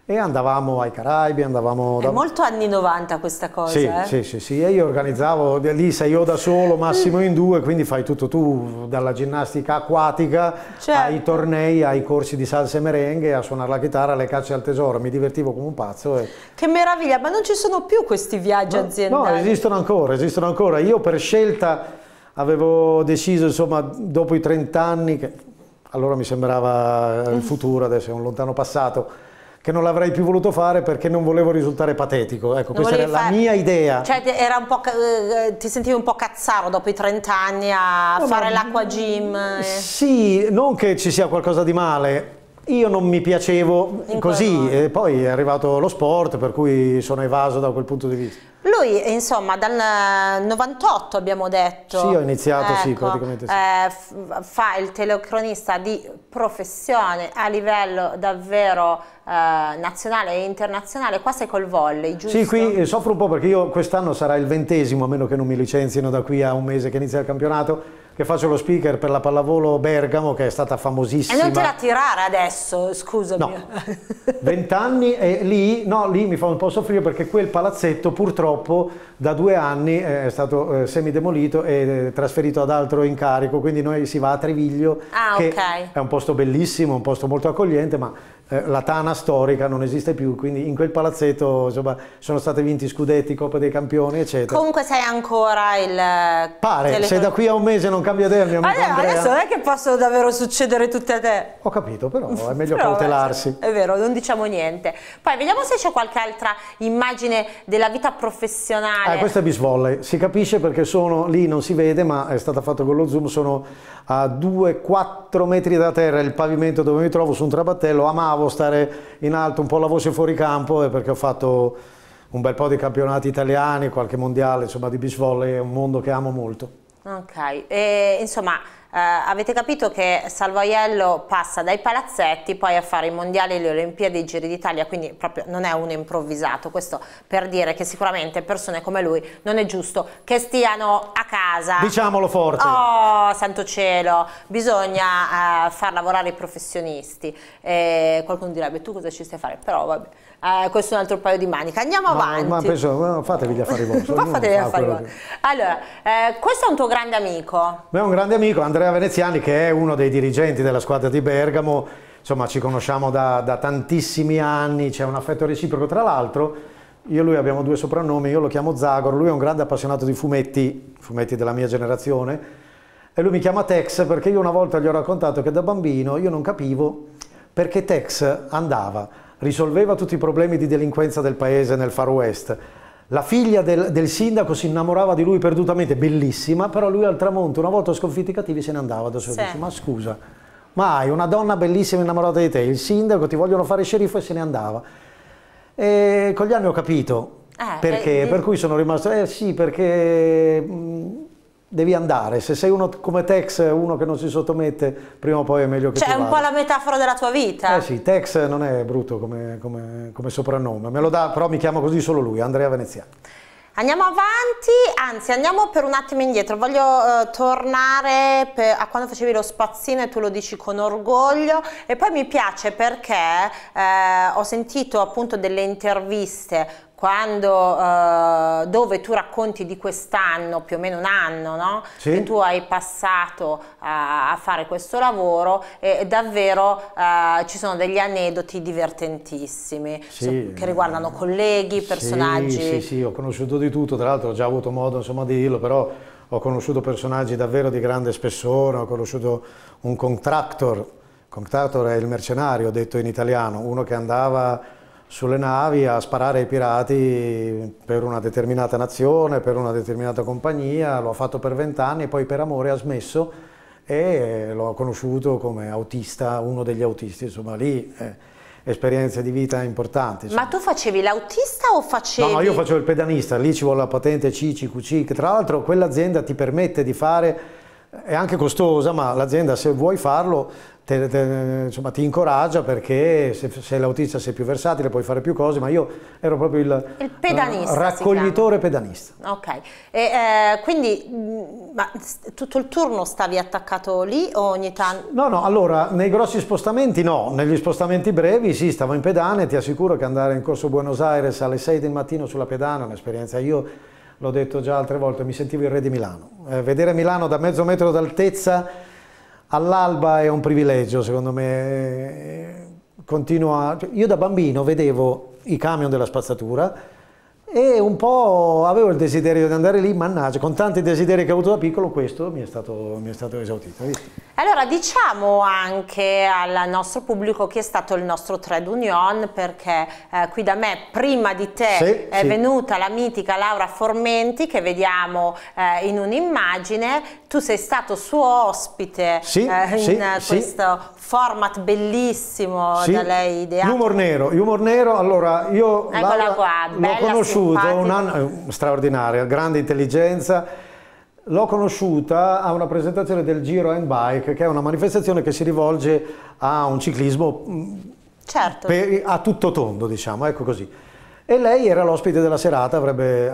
S2: e andavamo ai Caraibi, andavamo... Da... È
S1: molto anni 90 questa cosa, Sì, eh? sì, sì,
S2: sì, e io organizzavo, lì sei io da solo, massimo in due, quindi fai tutto tu, dalla ginnastica acquatica certo. ai tornei, ai corsi di salsa e merengue, a suonare la chitarra, alle cacce al tesoro, mi divertivo come un pazzo. E...
S1: Che meraviglia, ma non ci sono più questi viaggi no, aziendali? No,
S2: esistono ancora, esistono ancora. Io per scelta avevo deciso, insomma, dopo i 30 anni, che allora mi sembrava il futuro, adesso è un lontano passato, che non l'avrei più voluto fare perché non volevo risultare patetico. Ecco, non questa era fare... la mia idea. Cioè,
S1: eh, ti sentivi un po' cazzaro dopo i 30 anni a no, fare l'acqua gym? E... Eh?
S2: Sì, non che ci sia qualcosa di male, io non mi piacevo In così, e poi è arrivato lo sport, per cui sono evaso da quel punto di vista.
S1: Lui, insomma, dal 98 abbiamo detto. Sì, ho iniziato, ecco, sì, praticamente sì. Eh, fa il telecronista di professione a livello davvero eh, nazionale e internazionale. Qua sei col volley, giusto? Sì,
S2: qui eh, soffro un po' perché io quest'anno sarà il ventesimo, a meno che non mi licenzino da qui a un mese che inizia il campionato che faccio lo speaker per la pallavolo Bergamo che è stata famosissima. E non te la
S1: tirare adesso, scusami.
S2: No, anni e lì, no, lì mi fa un po' soffrire perché quel palazzetto purtroppo da due anni eh, è stato eh, semidemolito e eh, trasferito ad altro incarico, quindi noi si va a Treviglio, ah, che okay. è un posto bellissimo, un posto molto accogliente, ma eh, la tana storica non esiste più, quindi in quel palazzetto insomma, sono stati vinti scudetti, Coppa dei Campioni, eccetera.
S1: Comunque sei ancora il... Eh, Pare, Teleton... se da
S2: qui a un mese non cambia idea mio amico allora, Adesso non è
S1: che possono davvero succedere tutte a te. Ho capito, però è meglio però, cautelarsi. È vero, non diciamo niente. Poi vediamo se c'è qualche altra immagine della vita professionale. Eh, questo è
S2: bisvolle, si capisce perché sono lì, non si vede, ma è stata fatta con lo zoom, sono a 2-4 metri da terra il pavimento dove mi trovo su un trabattello, amavo suonavo, stare in alto, un po' la voce fuori campo, è eh, perché ho fatto un bel po' di campionati italiani, qualche mondiale, insomma di beach volley, è un mondo che amo molto.
S1: Ok, e, insomma eh, avete capito che Salvaiello passa dai palazzetti poi a fare i mondiali, le Olimpiadi, i Giri d'Italia, quindi proprio non è uno improvvisato, questo per dire che sicuramente persone come lui non è giusto che stiano a casa. Diciamolo forte. Oh, santo cielo, bisogna eh, far lavorare i professionisti. Eh, qualcuno direbbe tu cosa ci stai a fare? Però vabbè eh, questo è un altro paio di maniche. Andiamo ma, avanti. Ma penso,
S2: no, fatevi gli affari vostri. ma fatevi gli affari vostri.
S1: Allora, eh, questo è un tuo grande amico.
S2: È un grande amico, Andrea Veneziani, che è uno dei dirigenti della squadra di Bergamo. Insomma, ci conosciamo da, da tantissimi anni, c'è un affetto reciproco. Tra l'altro, io e lui abbiamo due soprannomi, io lo chiamo Zagor, lui è un grande appassionato di fumetti, fumetti della mia generazione, e lui mi chiama Tex perché io una volta gli ho raccontato che da bambino io non capivo perché Tex andava risolveva tutti i problemi di delinquenza del paese nel Far West. La figlia del, del, sindaco si innamorava di lui perdutamente, bellissima, però lui al tramonto, una volta sconfitti i cattivi, se ne andava da solo. Sì. Ma scusa, ma hai una donna bellissima innamorata di te, il sindaco ti vogliono fare sceriffo e se ne andava. E con gli anni ho capito eh, perché, eh, per cui sono rimasto, eh sì, perché... Mh, mm, devi andare. Se sei uno come Tex, uno che non si sottomette, prima o poi è meglio che cioè, Cioè, è un vada. po' la
S1: metafora della tua vita.
S2: Eh sì, Tex non è brutto come, come, come soprannome, me lo dà, però mi chiamo così solo lui, Andrea Veneziano.
S1: Andiamo avanti, anzi andiamo per un attimo indietro, voglio eh, tornare per, a quando facevi lo spazzino e tu lo dici con orgoglio e poi mi piace perché eh, ho sentito appunto delle interviste quando, eh, dove tu racconti di quest'anno, più o meno un anno, no? sì. che tu hai passato a, a fare questo lavoro e, e davvero eh, ci sono degli aneddoti divertentissimi sì. cioè, che riguardano colleghi, personaggi. Sì, sì, sì,
S2: ho conosciuto di tutto, tra l'altro ho già avuto modo insomma, di dirlo, però ho conosciuto personaggi davvero di grande spessore, ho conosciuto un contractor, contractor è il mercenario detto in italiano, uno che andava sulle navi a sparare ai pirati per una determinata nazione, per una determinata compagnia, lo ha fatto per vent'anni e poi per amore ha smesso e l'ho conosciuto come autista, uno degli autisti, insomma lì eh, esperienze di vita importanti. Insomma. Ma
S1: tu facevi l'autista o facevi... No, no, io facevo
S2: il pedanista, lì ci vuole la patente CCQC, che tra l'altro quell'azienda ti permette di fare è anche costosa, ma l'azienda se vuoi farlo te, te, insomma, ti incoraggia perché se, sei l'autista sei più versatile, puoi fare più cose, ma io ero proprio il, il
S1: pedanista, eh, raccoglitore pedanista. Ok, e, eh, quindi mm, ma, tutto il turno stavi attaccato lì o ogni tanto?
S2: No, no, allora nei grossi spostamenti no, negli spostamenti brevi sì, stavo in pedane, ti assicuro che andare in corso Buenos Aires alle 6 del mattino sulla pedana è un'esperienza, io l'ho detto già altre volte, mi sentivo il re di Milano. Eh, vedere Milano da mezzo metro d'altezza all'alba è un privilegio, secondo me. Eh, continua... Cioè, io da bambino vedevo i camion della spazzatura e un po' avevo il desiderio di andare lì, mannaggia, con tanti desideri che ho avuto da piccolo, questo mi è stato, mi è stato esaudito. Allora
S1: diciamo anche al nostro pubblico chi è stato il nostro trade union, perché eh, qui da me prima di te sì, è sì. venuta la mitica Laura Formenti che vediamo eh, in un'immagine, tu sei stato suo ospite sì, eh, in questo format bellissimo sì. da lei ideato.
S2: Humor nero, humor nero, allora io l'ho conosciuto, un eh, straordinaria, grande intelligenza, l'ho conosciuta a una presentazione del Giro and Bike, che è una manifestazione che si rivolge a un ciclismo
S1: mm, certo. per,
S2: a tutto tondo, diciamo, ecco così. E lei era l'ospite della serata, avrebbe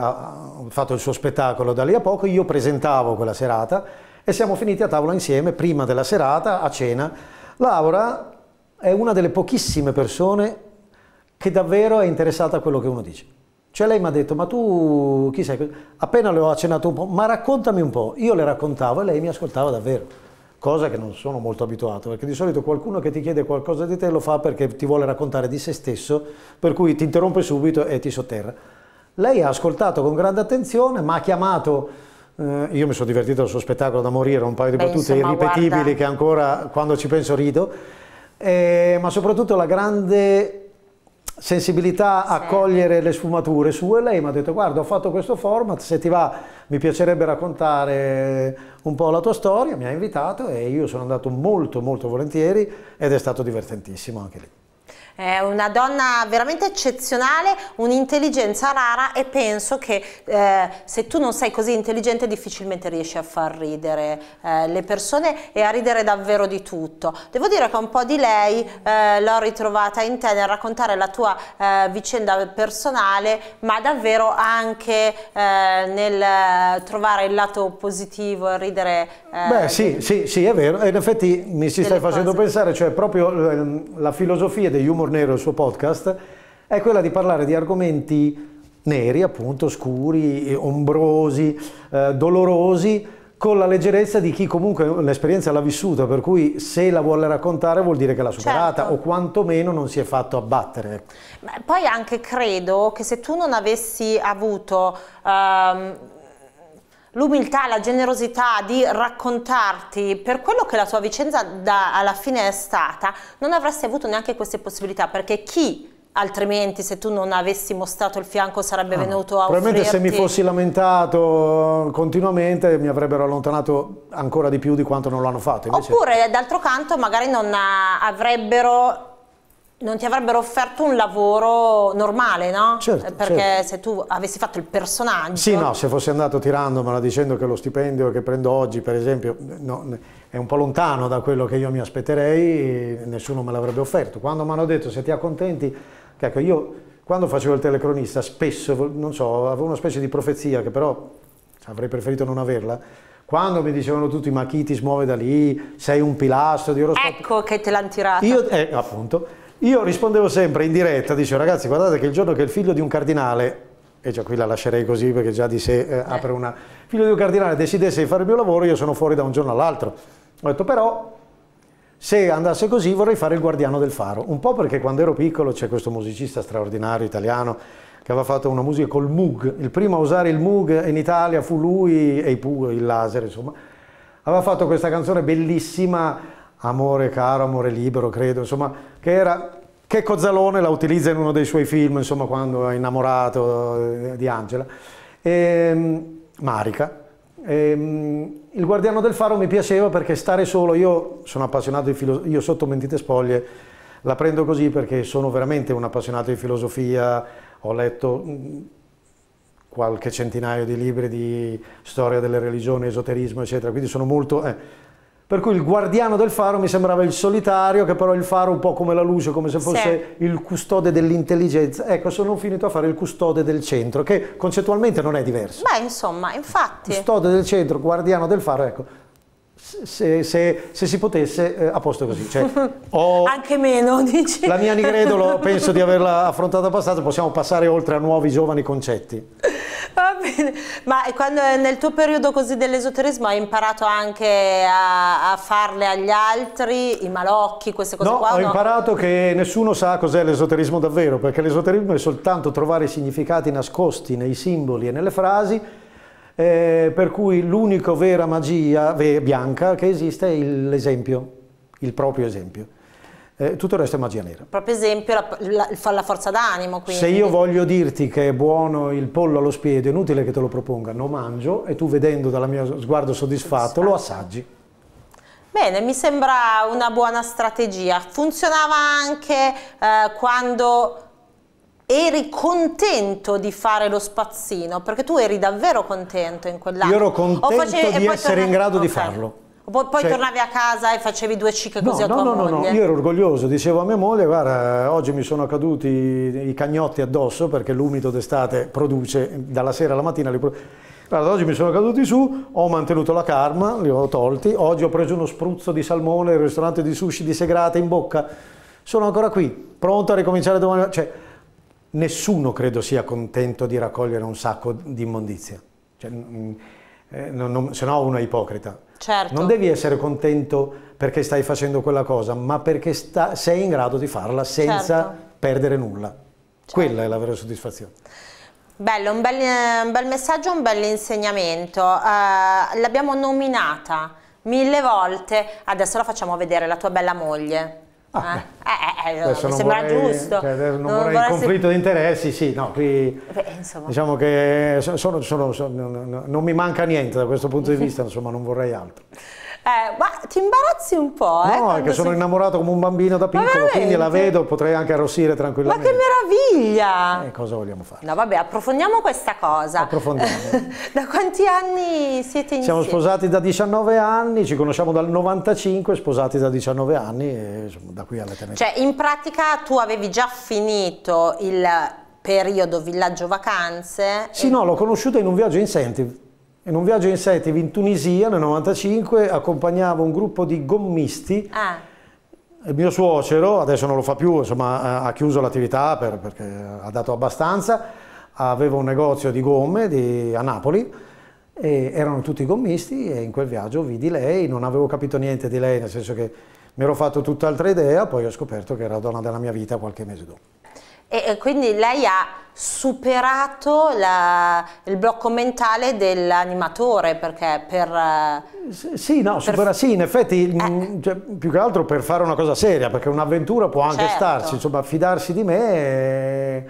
S2: fatto il suo spettacolo da lì a poco, io presentavo quella serata e siamo finiti a tavola insieme prima della serata a cena Laura è una delle pochissime persone che davvero è interessata a quello che uno dice. Cioè lei mi ha detto, ma tu chi sei? Appena le ho accennato un po', ma raccontami un po'. Io le raccontavo e lei mi ascoltava davvero, cosa che non sono molto abituato, perché di solito qualcuno che ti chiede qualcosa di te lo fa perché ti vuole raccontare di se stesso, per cui ti interrompe subito e ti sotterra. Lei ha ascoltato con grande attenzione, mi ha chiamato eh, io mi sono divertito al suo spettacolo da morire, un paio di Beh, battute insomma, irripetibili guarda. che ancora quando ci penso rido, eh, ma soprattutto la grande sensibilità sì. a cogliere le sfumature sue. Lei mi ha detto guarda ho fatto questo format, se ti va mi piacerebbe raccontare un po' la tua storia, mi ha invitato e io sono andato molto molto volentieri ed è stato divertentissimo anche lì.
S1: È una donna veramente eccezionale, un'intelligenza rara e penso che eh, se tu non sei così intelligente difficilmente riesci a far ridere eh, le persone e a ridere davvero di tutto. Devo dire che un po' di lei eh, l'ho ritrovata in te nel raccontare la tua eh, vicenda personale, ma davvero anche eh, nel eh, trovare il lato positivo e ridere. Beh sì,
S2: di... sì, sì, è vero, in effetti mi si stai facendo cose. pensare, cioè proprio ehm, la filosofia degli humor Nero, il suo podcast, è quella di parlare di argomenti neri, appunto, scuri, ombrosi, eh, dolorosi, con la leggerezza di chi comunque l'esperienza l'ha vissuta, per cui se la vuole raccontare vuol dire che l'ha superata certo. o quantomeno non si è fatto abbattere.
S1: Ma poi anche credo che se tu non avessi avuto... Um l'umiltà, la generosità di raccontarti per quello che la tua vicenda da, alla fine è stata, non avresti avuto neanche queste possibilità perché chi altrimenti se tu non avessi mostrato il fianco sarebbe ah, venuto a probabilmente offrirti... se mi fossi
S2: lamentato uh, continuamente mi avrebbero allontanato ancora di più di quanto non l'hanno fatto invece... oppure
S1: d'altro canto magari non uh, avrebbero non ti avrebbero offerto un lavoro normale, no? Certo, Perché certo. se tu avessi fatto il personaggio... Sì, no, se
S2: fossi andato tirandomela dicendo che lo stipendio che prendo oggi, per esempio, no, è un po' lontano da quello che io mi aspetterei, nessuno me l'avrebbe offerto. Quando mi hanno detto se ti accontenti, ecco, io quando facevo il telecronista spesso, non so, avevo una specie di profezia che però avrei preferito non averla, quando mi dicevano tutti ma chi ti smuove da lì, sei un pilastro di Eurostop.
S1: Ecco che te l'hanno tirato. Io,
S2: eh, appunto, io rispondevo sempre in diretta, dicevo ragazzi guardate che il giorno che il figlio di un cardinale, e già qui la lascerei così perché già di sé eh, eh, apre una, figlio di un cardinale decidesse di fare il mio lavoro io sono fuori da un giorno all'altro. Ho detto però se andasse così vorrei fare il guardiano del faro, un po' perché quando ero piccolo c'è questo musicista straordinario italiano che aveva fatto una musica col Moog, il primo a usare il Moog in Italia fu lui e i Pug, il laser insomma, aveva fatto questa canzone bellissima Amore caro, amore libero, credo, insomma, che era... Che Cozzalone la utilizza in uno dei suoi film, insomma, quando è innamorato eh, di Angela. E, ehm, Marica. E, ehm, il guardiano del faro mi piaceva perché stare solo, io sono appassionato di filosofia, io sotto mentite spoglie la prendo così perché sono veramente un appassionato di filosofia, ho letto mm, qualche centinaio di libri di storia delle religioni, esoterismo, eccetera, quindi sono molto... Eh, per cui il guardiano del faro mi sembrava il solitario, che però il faro un po' come la luce, come se fosse sì. il custode dell'intelligenza. Ecco, sono finito a fare il custode del centro, che concettualmente non è diverso.
S1: Beh, insomma, infatti.
S2: Custode del centro, guardiano del faro, ecco se, se, se, si potesse eh, a posto così. Cioè,
S1: Anche meno, dici? La mia Nigredolo penso di
S2: averla affrontata abbastanza, possiamo passare oltre a nuovi giovani concetti.
S1: Va bene, ma quando, nel tuo periodo così dell'esoterismo hai imparato anche a, a, farle agli altri, i malocchi, queste cose no, qua? Ho no, ho
S2: imparato che nessuno sa cos'è l'esoterismo davvero, perché l'esoterismo è soltanto trovare i significati nascosti nei simboli e nelle frasi eh, per cui l'unica vera magia bianca che esiste è l'esempio, il proprio esempio. Eh, tutto il resto è magia nera.
S1: Proprio esempio, la, la, la forza d'animo. Se io
S2: voglio dirti che è buono il pollo allo spiedo, è inutile che te lo proponga, lo mangio e tu vedendo dal mio sguardo soddisfatto. lo esatto. assaggi.
S1: Bene, mi sembra una buona strategia. Funzionava anche eh, quando eri contento di fare lo spazzino, perché tu eri davvero contento in quell'anno. Io ero contento facevi, di essere in grado okay. di farlo. Poi, poi cioè, tornavi a casa e facevi due cicche così no, a tua no, no, moglie. No, no, io ero
S2: orgoglioso, dicevo a mia moglie, guarda, oggi mi sono caduti i cagnotti addosso perché l'umido d'estate produce, dalla sera alla mattina li produce. Guarda, oggi mi sono caduti su, ho mantenuto la karma, li ho tolti, oggi ho preso uno spruzzo di salmone, il ristorante di sushi di Segrate in bocca, sono ancora qui, pronto a ricominciare domani. Cioè, nessuno credo sia contento di raccogliere un sacco di immondizia, cioè, mm, eh, non, non, se no uno è ipocrita. Certo. Non devi essere contento perché stai facendo quella cosa, ma perché sta, sei in grado di farla senza certo. perdere nulla. Certo. Quella è la vera soddisfazione.
S1: Bello, un bel, eh, un bel messaggio, un bel insegnamento. Uh, l'abbiamo nominata mille volte, adesso la facciamo vedere, la tua bella moglie. Ah, ah. eh, eh, eh mi sembra vorrei, giusto. Cioè
S2: non, non vorrei vorresti... conflitto di interessi, sì, no, qui
S1: Beh, diciamo
S2: che sono, sono, sono, non mi manca niente da questo punto di vista, insomma non vorrei altro.
S1: Eh, ma ti imbarazzi un po', eh? No, è che sono si...
S2: innamorato come un bambino da piccolo, quindi la vedo, potrei anche arrossire tranquillamente. Ma
S1: che meraviglia! E eh,
S2: cosa vogliamo fare?
S1: No, vabbè, approfondiamo questa cosa. Approfondiamo. da quanti anni siete insieme? Siamo sposati
S2: da 19 anni, ci conosciamo dal 95, sposati da 19 anni, e, insomma, da qui alla tenenza. Cioè,
S1: in pratica tu avevi già finito il periodo villaggio vacanze?
S2: Sì, e... no, l'ho conosciuta in un viaggio incentive in un viaggio in sette in Tunisia nel 95 accompagnavo un gruppo di gommisti. Ah. Il mio suocero, adesso non lo fa più, insomma ha chiuso l'attività per, perché ha dato abbastanza, aveva un negozio di gomme di, a Napoli e erano tutti gommisti e in quel viaggio vidi lei, non avevo capito niente di lei, nel senso che mi ero fatto tutt'altra idea, poi ho scoperto che era la donna della mia vita qualche mese dopo.
S1: E, quindi lei ha superato la, il blocco mentale dell'animatore perché per... Eh,
S2: sì, no, per, supera, sì, in effetti eh. Mm, cioè, più che altro per fare una cosa seria perché un'avventura può anche certo. starci, insomma fidarsi di me... È...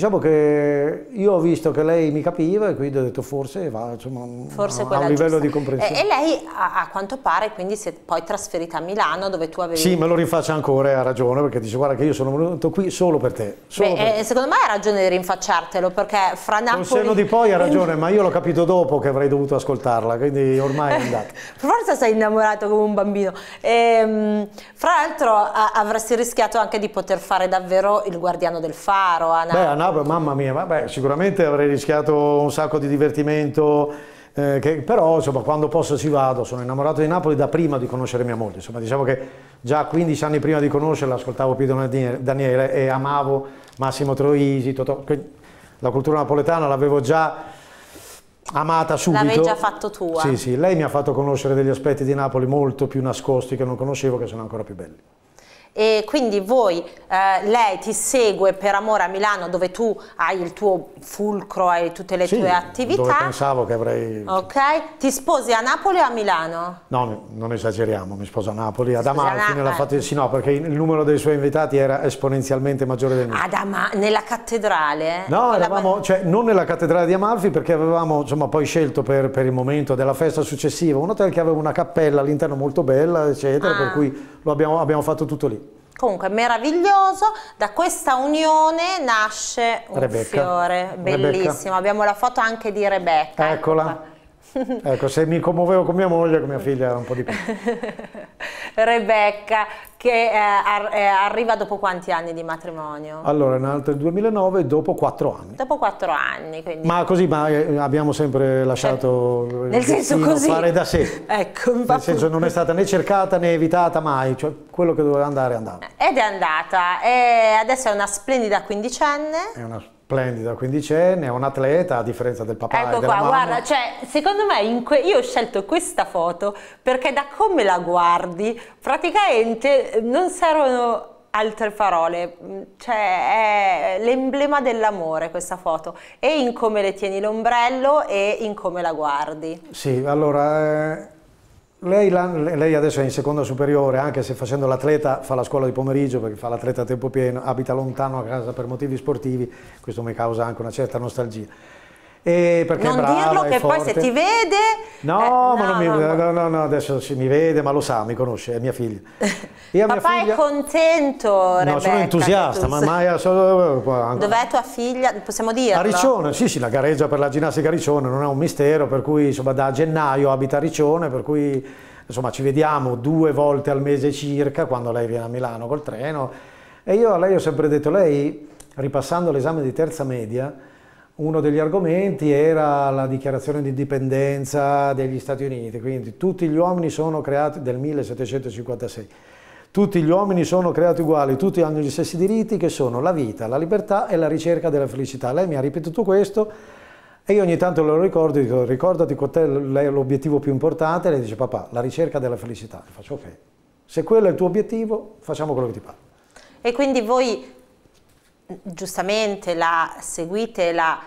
S2: Diciamo che io ho visto che lei mi capiva e quindi ho detto forse va insomma, forse a, un livello giusta. di comprensione. E,
S1: lei a, a, quanto pare quindi si è poi trasferita a Milano dove tu avevi... Sì, me lo
S2: rinfaccia ancora e ha ragione perché dice guarda che io sono venuto qui solo per te. Solo Beh, per eh, te.
S1: Secondo me ha ragione di rinfacciartelo perché fra Napoli... Un senno di poi ha ragione
S2: ma io l'ho capito dopo che avrei dovuto ascoltarla quindi ormai è andata.
S1: forse sei innamorato come un bambino. E, ehm, fra l'altro avresti rischiato anche di poter fare davvero il guardiano del faro a Napoli. Beh, a
S2: Napoli Labra, mamma mia, vabbè, sicuramente avrei rischiato un sacco di divertimento, eh, che, però insomma, quando posso ci vado, sono innamorato di Napoli da prima di conoscere mia moglie, insomma diciamo che già 15 anni prima di conoscerla ascoltavo Pietro Daniele e amavo Massimo Troisi, Totò, la cultura napoletana l'avevo già amata subito. L'avevi già
S1: fatto tua. Sì,
S2: sì, lei mi ha fatto conoscere degli aspetti di Napoli molto più nascosti che non conoscevo, che sono ancora più belli
S1: e quindi voi, eh, lei ti segue per amore a Milano dove tu hai il tuo fulcro, hai tutte le sì, tue attività. Dove
S2: pensavo che avrei...
S1: Ok, ti sposi a Napoli o a Milano?
S2: No, non esageriamo, mi sposo a Napoli, ad Amalfi nella fattispecie, sì, no, perché il numero dei suoi invitati era esponenzialmente maggiore del mio. Ad
S1: Amalfi, nella cattedrale? No, eravamo,
S2: cioè, non nella cattedrale di Amalfi perché avevamo insomma, poi scelto per, per, il momento della festa successiva un hotel che aveva una cappella all'interno molto bella, eccetera, ah. per cui abbiamo, abbiamo fatto tutto lì.
S1: Comunque meraviglioso, da questa unione nasce un Rebecca. fiore bellissimo. Rebecca. Abbiamo la foto anche di Rebecca.
S2: Eccola. Ecco ecco, se mi commuovevo con mia moglie, con mia figlia era un po' di più.
S1: Rebecca, che eh, ar eh, arriva dopo quanti anni di matrimonio?
S2: Allora, è nata nel 2009, dopo quattro anni.
S1: Dopo quattro anni, quindi... Ma
S2: così, ma eh, abbiamo sempre lasciato cioè, nel senso così. fare da sé. ecco, Nel va... senso, non è stata né cercata né evitata mai, cioè quello che doveva andare è andata.
S1: Ed è andata, e adesso è una splendida quindicenne.
S2: È una splendida splendida quindicenne, è un atleta a differenza del papà ecco e della qua, mamma. guarda,
S1: cioè, secondo me io ho scelto questa foto perché da come la guardi praticamente eh, non servono altre parole, mm, cioè è l'emblema dell'amore questa foto e in come le tieni l'ombrello e in come la guardi.
S2: Sì, allora eh, lei, lei, adesso è in seconda superiore, anche se facendo l'atleta fa la scuola di pomeriggio perché fa l'atleta a tempo pieno, abita lontano a casa per motivi sportivi, questo mi causa anche una certa nostalgia. Eh, non dirlo che forte. poi se ti
S1: vede...
S2: No, eh, ma no, mi, no, no, no, no adesso mi vede, ma lo sa, mi conosce, è mia figlia. Io
S1: Papà figlia... è contento, Rebecca, No, sono entusiasta, ma mai...
S2: Eh, eh, eh, Dov'è
S1: tua figlia? Possiamo dirlo? A Riccione,
S2: sì, sì, la gareggia per la ginnastica a Riccione, non è un mistero, per cui insomma da gennaio abita a Riccione, per cui insomma ci vediamo due volte al mese circa, quando lei viene a Milano col treno, e io a lei ho sempre detto, lei ripassando l'esame di terza media uno degli argomenti era la dichiarazione di indipendenza degli Stati Uniti, quindi tutti gli uomini sono creati del 1756. Tutti gli uomini sono creati uguali, tutti hanno gli stessi diritti che sono la vita, la libertà e la ricerca della felicità. Lei mi ha ripetuto questo e io ogni tanto lo ricordo, dico ricordati qual è l'obiettivo più importante, lei dice papà, la ricerca della felicità. E faccio ok, se quello è il tuo obiettivo facciamo quello che ti pare.
S1: E quindi voi giustamente la seguite, la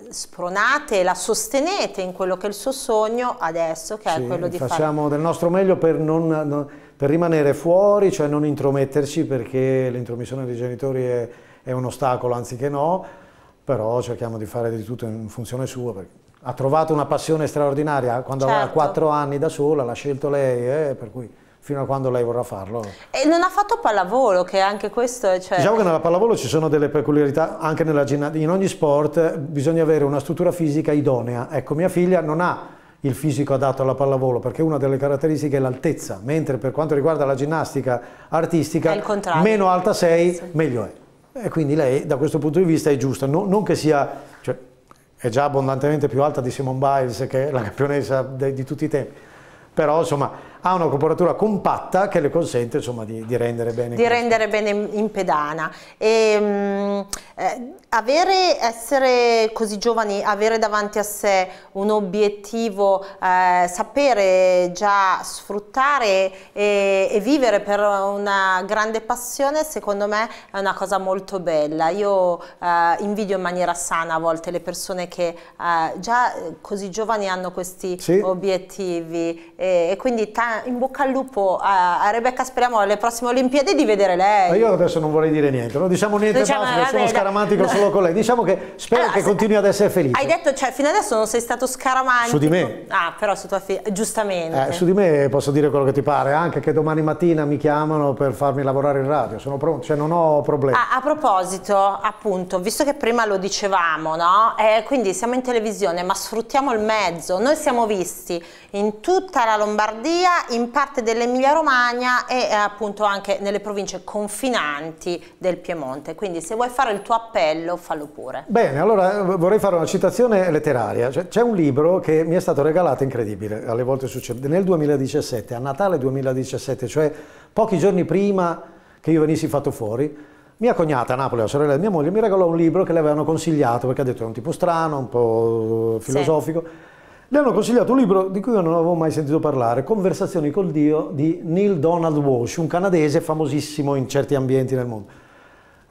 S1: eh, spronate e la sostenete in quello che è il suo sogno adesso, che sì, è quello di facciamo fare...
S2: Facciamo del nostro meglio per, non, per, rimanere fuori, cioè non intrometterci, perché l'intromissione dei genitori è, è, un ostacolo anziché no, però cerchiamo di fare di tutto in funzione sua, perché ha trovato una passione straordinaria quando certo. aveva quattro anni da sola, l'ha scelto lei, eh, per cui fino a quando lei vorrà farlo.
S1: E non ha fatto pallavolo, che anche questo... Cioè... Diciamo che
S2: nella pallavolo ci sono delle peculiarità, anche nella in ogni sport bisogna avere una struttura fisica idonea. Ecco, mia figlia non ha il fisico adatto alla pallavolo, perché una delle caratteristiche è l'altezza, mentre per quanto riguarda la ginnastica artistica, meno alta sei, meglio è. E quindi lei da questo punto di vista è giusta, no, non che sia, cioè, è già abbondantemente più alta di Simone Biles, che è la campionessa de, di tutti i tempi, però insomma ha una copertura compatta che le consente insomma, di, di rendere bene. Di questo.
S1: rendere bene in pedana. E, ehm, mh, eh, avere, essere così giovani, avere davanti a sé un obiettivo, eh, sapere già sfruttare e, e, vivere per una grande passione, secondo me è una cosa molto bella. Io eh, invidio in maniera sana a volte le persone che eh, già così giovani hanno questi sì. obiettivi e, e quindi in bocca al lupo a, a, Rebecca speriamo alle prossime Olimpiadi di vedere lei. Ma
S2: io adesso non vorrei dire niente, non diciamo niente, diciamo, basta, vabbè, sono scaramantico solo con lei. Diciamo che spero allora, che continui ad essere felice.
S1: Hai detto, cioè, fino adesso non sei stato scaramantico. Su di me. Ah, però su tua figlia, giustamente. Eh, su di
S2: me posso dire quello che ti pare, anche che domani mattina mi chiamano per farmi lavorare in radio, sono pronto, cioè non ho problemi. Ah,
S1: a proposito, appunto, visto che prima lo dicevamo, no? Eh, quindi siamo in televisione, ma sfruttiamo il mezzo. Noi siamo visti in tutta la Lombardia, in parte dell'Emilia Romagna e eh, appunto anche nelle province confinanti del Piemonte. Quindi se vuoi fare il tuo appello, fallo pure.
S2: Bene, allora eh, vorrei fare una citazione letteraria. Cioè, c'è un libro che mi è stato regalato, incredibile, alle volte succede, nel 2017, a Natale 2017, cioè pochi giorni prima che io venissi fatto fuori, mia cognata a Napoli, la sorella di mia moglie, mi regalò un libro che le avevano consigliato, perché ha detto è un tipo strano, un po' filosofico. Sì. Le hanno consigliato un libro di cui io non avevo mai sentito parlare, Conversazioni col Dio di Neil Donald Walsh, un canadese famosissimo in certi ambienti nel mondo.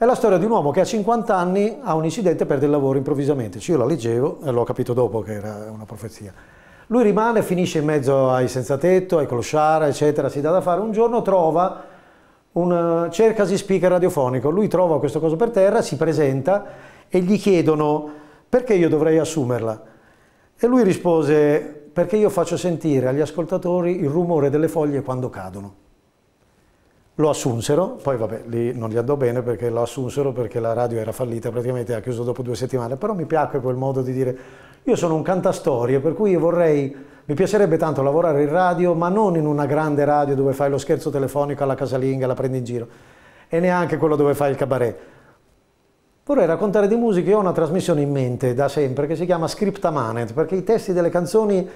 S2: È la storia di un uomo che a 50 anni ha un incidente e perde il lavoro improvvisamente. Cioè, io la leggevo e l'ho capito dopo che era una profezia. Lui rimane, finisce in mezzo ai senza tetto, ai clochara, eccetera, si dà da fare. Un giorno trova un eh, cercasi speaker radiofonico. Lui trova questo coso per terra, si presenta e gli chiedono perché io dovrei assumerla. E lui rispose perché io faccio sentire agli ascoltatori il rumore delle foglie quando cadono lo assunsero, poi vabbè, lì non gli andò bene perché lo assunsero perché la radio era fallita, praticamente ha chiuso dopo due settimane, però mi piacque quel modo di dire, io sono un cantastorie, per cui vorrei, mi piacerebbe tanto lavorare in radio, ma non in una grande radio dove fai lo scherzo telefonico alla casalinga, la prendi in giro, e neanche quello dove fai il cabaret. Vorrei raccontare di musica, io ho una trasmissione in mente da sempre che si chiama Scriptamanet, perché i testi delle canzoni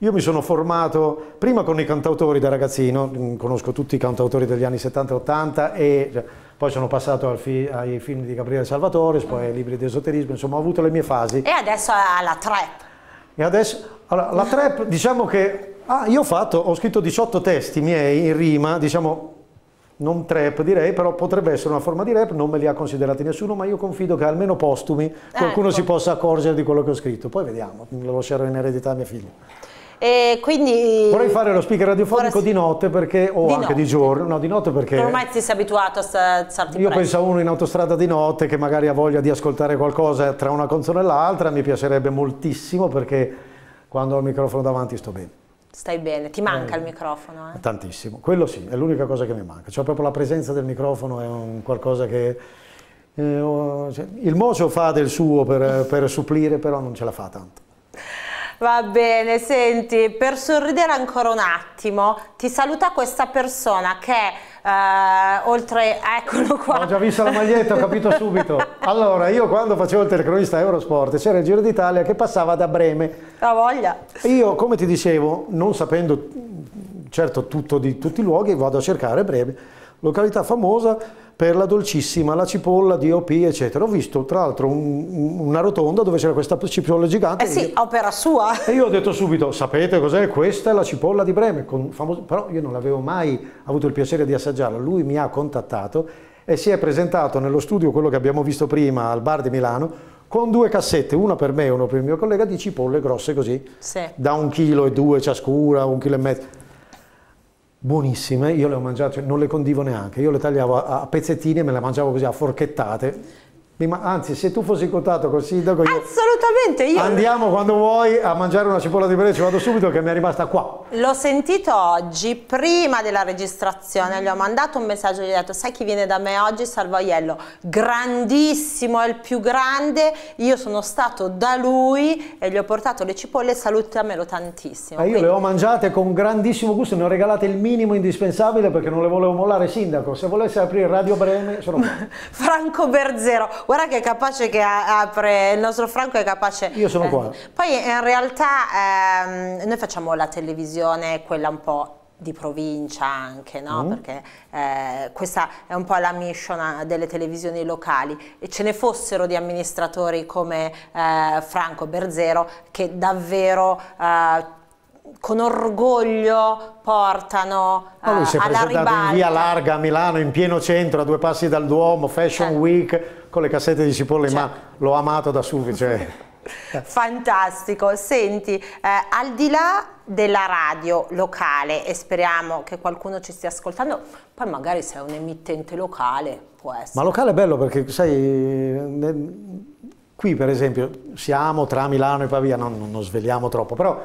S2: io mi sono formato prima con i cantautori da ragazzino, mm, conosco tutti i cantautori degli anni 70 e 80 cioè, e poi sono passato fi ai film di Gabriele Salvatore, poi ai libri di esoterismo, insomma ho avuto le mie fasi. E
S1: adesso alla trap.
S2: E adesso, allora, la trap diciamo che, ah, io ho fatto, ho scritto 18 testi miei in rima, diciamo non trap direi, però potrebbe essere una forma di rap, non me li ha considerati nessuno, ma io confido che almeno postumi qualcuno ecco. si possa accorgere di quello che ho scritto. Poi vediamo, lo lascerò in eredità a mia figlia.
S1: E quindi Vorrei fare
S2: lo speaker radiofonico vorresti... di notte perché, o di anche notte. di giorno, no di notte perché... Ormai
S1: ti sei abituato a starti Io presto. penso a
S2: uno in autostrada di notte che magari ha voglia di ascoltare qualcosa tra una canzone e l'altra, mi piacerebbe moltissimo perché quando ho il microfono davanti sto bene.
S1: Stai bene, ti manca eh, il microfono? Eh?
S2: Tantissimo, quello sì, è l'unica cosa che mi manca, cioè proprio la presenza del microfono è un qualcosa che... Eh, cioè, il mocio fa del suo per, per supplire, però non ce la fa tanto.
S1: Va bene, senti, per sorridere ancora un attimo, ti saluta questa persona che eh, oltre, eccolo qua. Ho già visto la maglietta,
S2: ho capito subito. Allora, io quando facevo il telecronista Eurosport c'era il Giro d'Italia che passava da Breme. La voglia. Io, come ti dicevo, non sapendo certo tutto di tutti i luoghi, vado a cercare Breme, località famosa per la dolcissima, la cipolla di OP, eccetera. Ho visto tra l'altro un, una rotonda dove c'era questa cipolla gigante. Eh sì, io, opera sua. E io ho detto subito, sapete cos'è? Questa è la cipolla di Breme, famoso, però io non l'avevo mai avuto il piacere di assaggiarla. Lui mi ha contattato e si è presentato nello studio, quello che abbiamo visto prima, al bar di Milano, con due cassette, una per me e una per il mio collega, di cipolle grosse così, sì. da un chilo e due ciascuna, un chilo e mezzo buonissime, io le ho mangiate, non le condivo neanche, io le tagliavo a, a pezzettini e me le mangiavo così a forchettate Anzi, se tu fossi in contatto col sindaco, io assolutamente io. Andiamo quando vuoi a mangiare una cipolla di Brescia, vado subito che mi è rimasta qua.
S1: L'ho sentito oggi, prima della registrazione, gli ho mandato un messaggio, gli ho detto: Sai chi viene da me oggi? Salvoiello, grandissimo, è il più grande. Io sono stato da lui e gli ho portato le cipolle, salutamelo tantissimo. Eh, io Quindi... le ho
S2: mangiate con grandissimo gusto, ne ho regalate il minimo indispensabile perché non le volevo mollare, sindaco. Se volesse aprire Radio Breme, sono
S1: Franco Berzero guarda che è capace che apre, il nostro Franco è capace. Io sono eh, qua. Eh, poi in realtà ehm, noi facciamo la televisione, quella un po' di provincia anche, no? mm. perché eh, questa è un po' la mission eh, delle televisioni locali e ce ne fossero di amministratori come eh, Franco Berzero che davvero eh, con orgoglio portano no, lui si è eh, alla ribalta. in via
S2: larga a Milano in pieno centro a due passi dal Duomo, Fashion Week con le cassette di cipolle, cioè. ma certo. l'ho amato da subito. Cioè.
S1: Fantastico, senti, eh, al di là della radio locale e speriamo che qualcuno ci stia ascoltando, poi magari sei un emittente locale può essere. Ma
S2: locale è bello perché sai, qui per esempio siamo tra Milano e Pavia, non, non, non troppo, però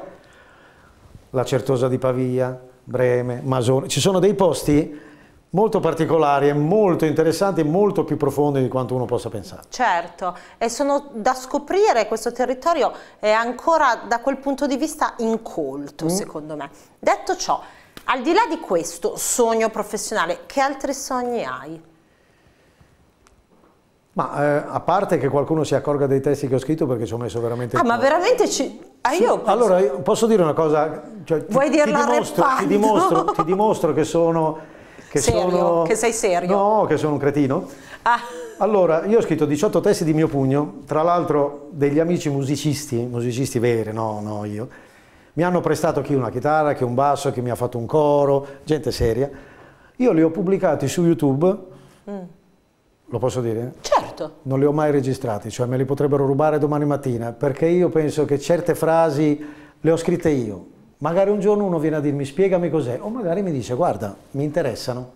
S2: la Certosa di Pavia, Breme, Masone, ci sono dei posti molto particolari e molto interessanti, molto più profondi di quanto uno possa pensare.
S1: Certo, e sono da scoprire, questo territorio è ancora da quel punto di vista incolto, mm. secondo me. Detto ciò, al di là di questo sogno professionale, che altri sogni hai?
S2: Ma eh, a parte che qualcuno si accorga dei testi che ho scritto perché ci ho messo veramente... Ah, ma
S1: veramente ci... Ah, io penso... Allora,
S2: posso dire una cosa? Cioè, Vuoi ti, dirla ti dimostro, ti dimostro, ti dimostro che sono che, serio? Sono... che sei serio? No, che sono un cretino. Ah. Allora, io ho scritto 18 testi di mio pugno, tra l'altro degli amici musicisti, musicisti veri, no, no, io, mi hanno prestato chi una chitarra, chi un basso, chi mi ha fatto un coro, gente seria. Io li ho pubblicati su YouTube, mm. lo posso dire? Certo. Non li ho mai registrati, cioè me li potrebbero rubare domani mattina, perché io penso che certe frasi le ho scritte io, Magari un giorno uno viene a dirmi spiegami cos'è o magari mi dice guarda mi interessano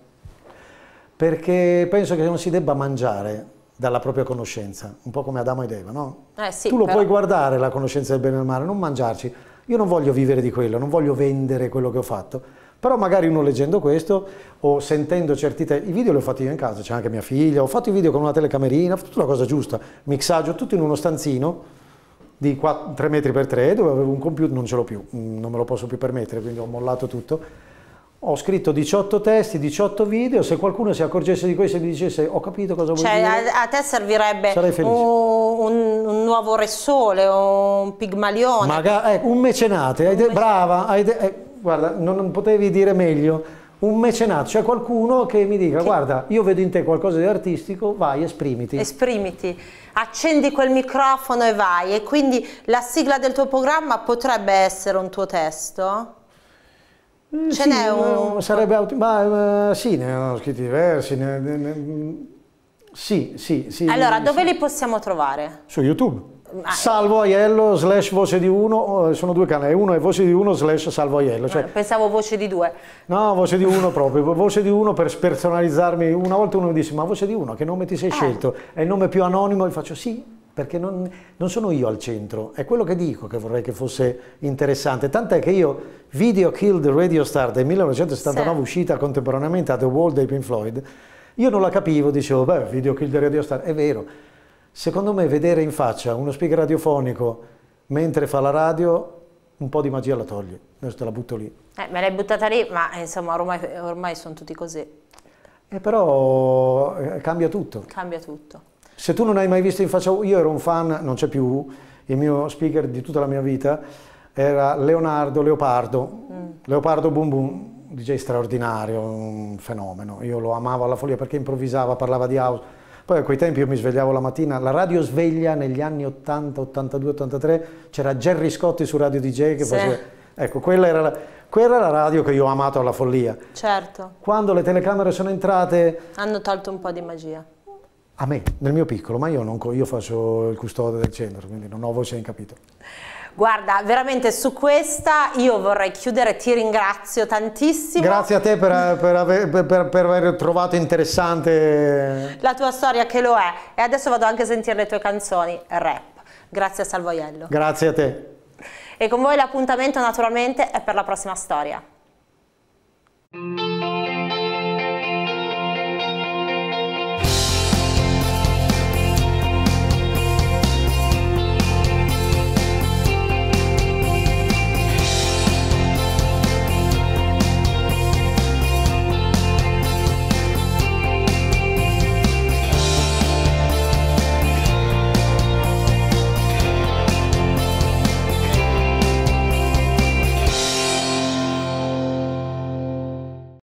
S2: perché penso che non si debba mangiare dalla propria conoscenza, un po' come Adamo ed Eva, no?
S1: Eh sì, tu lo però... puoi
S2: guardare la conoscenza del bene e del male, non mangiarci. Io non voglio vivere di quello, non voglio vendere quello che ho fatto. Però magari uno leggendo questo o sentendo certi te- i video li ho fatti io in casa, c'è anche mia figlia, ho fatto i video con una telecamerina, ho fatto tutta la cosa giusta, mixaggio, tutto in uno stanzino di 4, 3 metri per 3 dove avevo un computer, non ce l'ho più, mm, non me lo posso più permettere, quindi ho mollato tutto. Ho scritto 18 testi, 18 video, se qualcuno si accorgesse di questo e mi dicesse ho capito cosa vuoi cioè, dire.
S1: A, a te servirebbe un, un, nuovo Re o un Pigmalione. Maga
S2: eh, un mecenate, un mecenate. brava, eh, guarda, non, non potevi dire meglio un mecenato, cioè qualcuno che mi dica che... guarda io vedo in te qualcosa di artistico, vai esprimiti.
S1: Esprimiti, accendi quel microfono e vai e quindi la sigla del tuo programma potrebbe essere un tuo testo?
S2: Mm, Ce sì, n'è un... Mm, sarebbe, ma, eh, sì, ne ho scritti diversi, ne, ne, ne, mm, sì, sì, sì. Allora, dove
S1: sì. li possiamo trovare?
S2: Su YouTube. Salvo Aiello slash voce di uno, oh, sono due canali, uno è voce di uno slash Salvo Aiello. Cioè, eh, pensavo voce di due. No, voce di uno proprio, voce di uno per spersonalizzarmi. Una volta uno mi disse, ma voce di uno, che nome ti sei eh. scelto? È il nome più anonimo? E faccio sì, perché non, non, sono io al centro, è quello che dico che vorrei che fosse interessante, tant'è che io Video Killed Radio Star del 1979, sì. uscita contemporaneamente a The Wall dei Pink Floyd, io non la capivo, dicevo, beh, Video Killed Radio Star, è vero, Secondo me vedere in faccia uno speaker radiofonico mentre fa la radio, un po' di magia la toglie, adesso te la butto lì.
S1: Eh, me l'hai buttata lì, ma insomma ormai, ormai sono tutti così.
S2: Eh, però eh, cambia tutto.
S1: Cambia tutto.
S2: Se tu non hai mai visto in faccia, io ero un fan, non c'è più, il mio speaker di tutta la mia vita era Leonardo Leopardo, mm. Leopardo Boom Boom, DJ straordinario, un fenomeno, io lo amavo alla follia perché improvvisava, parlava di house, poi a quei tempi io mi svegliavo la mattina, la radio sveglia negli anni 80, 82, 83, c'era Gerry Scotti su Radio DJ che sì. faceva... Ecco, quella era, la, quella era la radio che io ho amato alla follia.
S1: Certo.
S2: Quando le telecamere sono entrate...
S1: Hanno tolto un po' di magia.
S2: A me, nel mio piccolo, ma io, non, io faccio il custode del centro, quindi non ho voce in capitolo.
S1: Guarda, veramente su questa io vorrei chiudere, ti ringrazio tantissimo. Grazie
S2: a te per, per, per, per aver trovato interessante
S1: la tua storia che lo è. E adesso vado anche a sentire le tue canzoni, rap. Grazie a Salvoiello.
S2: Grazie a te.
S1: E con voi l'appuntamento naturalmente è per la prossima storia.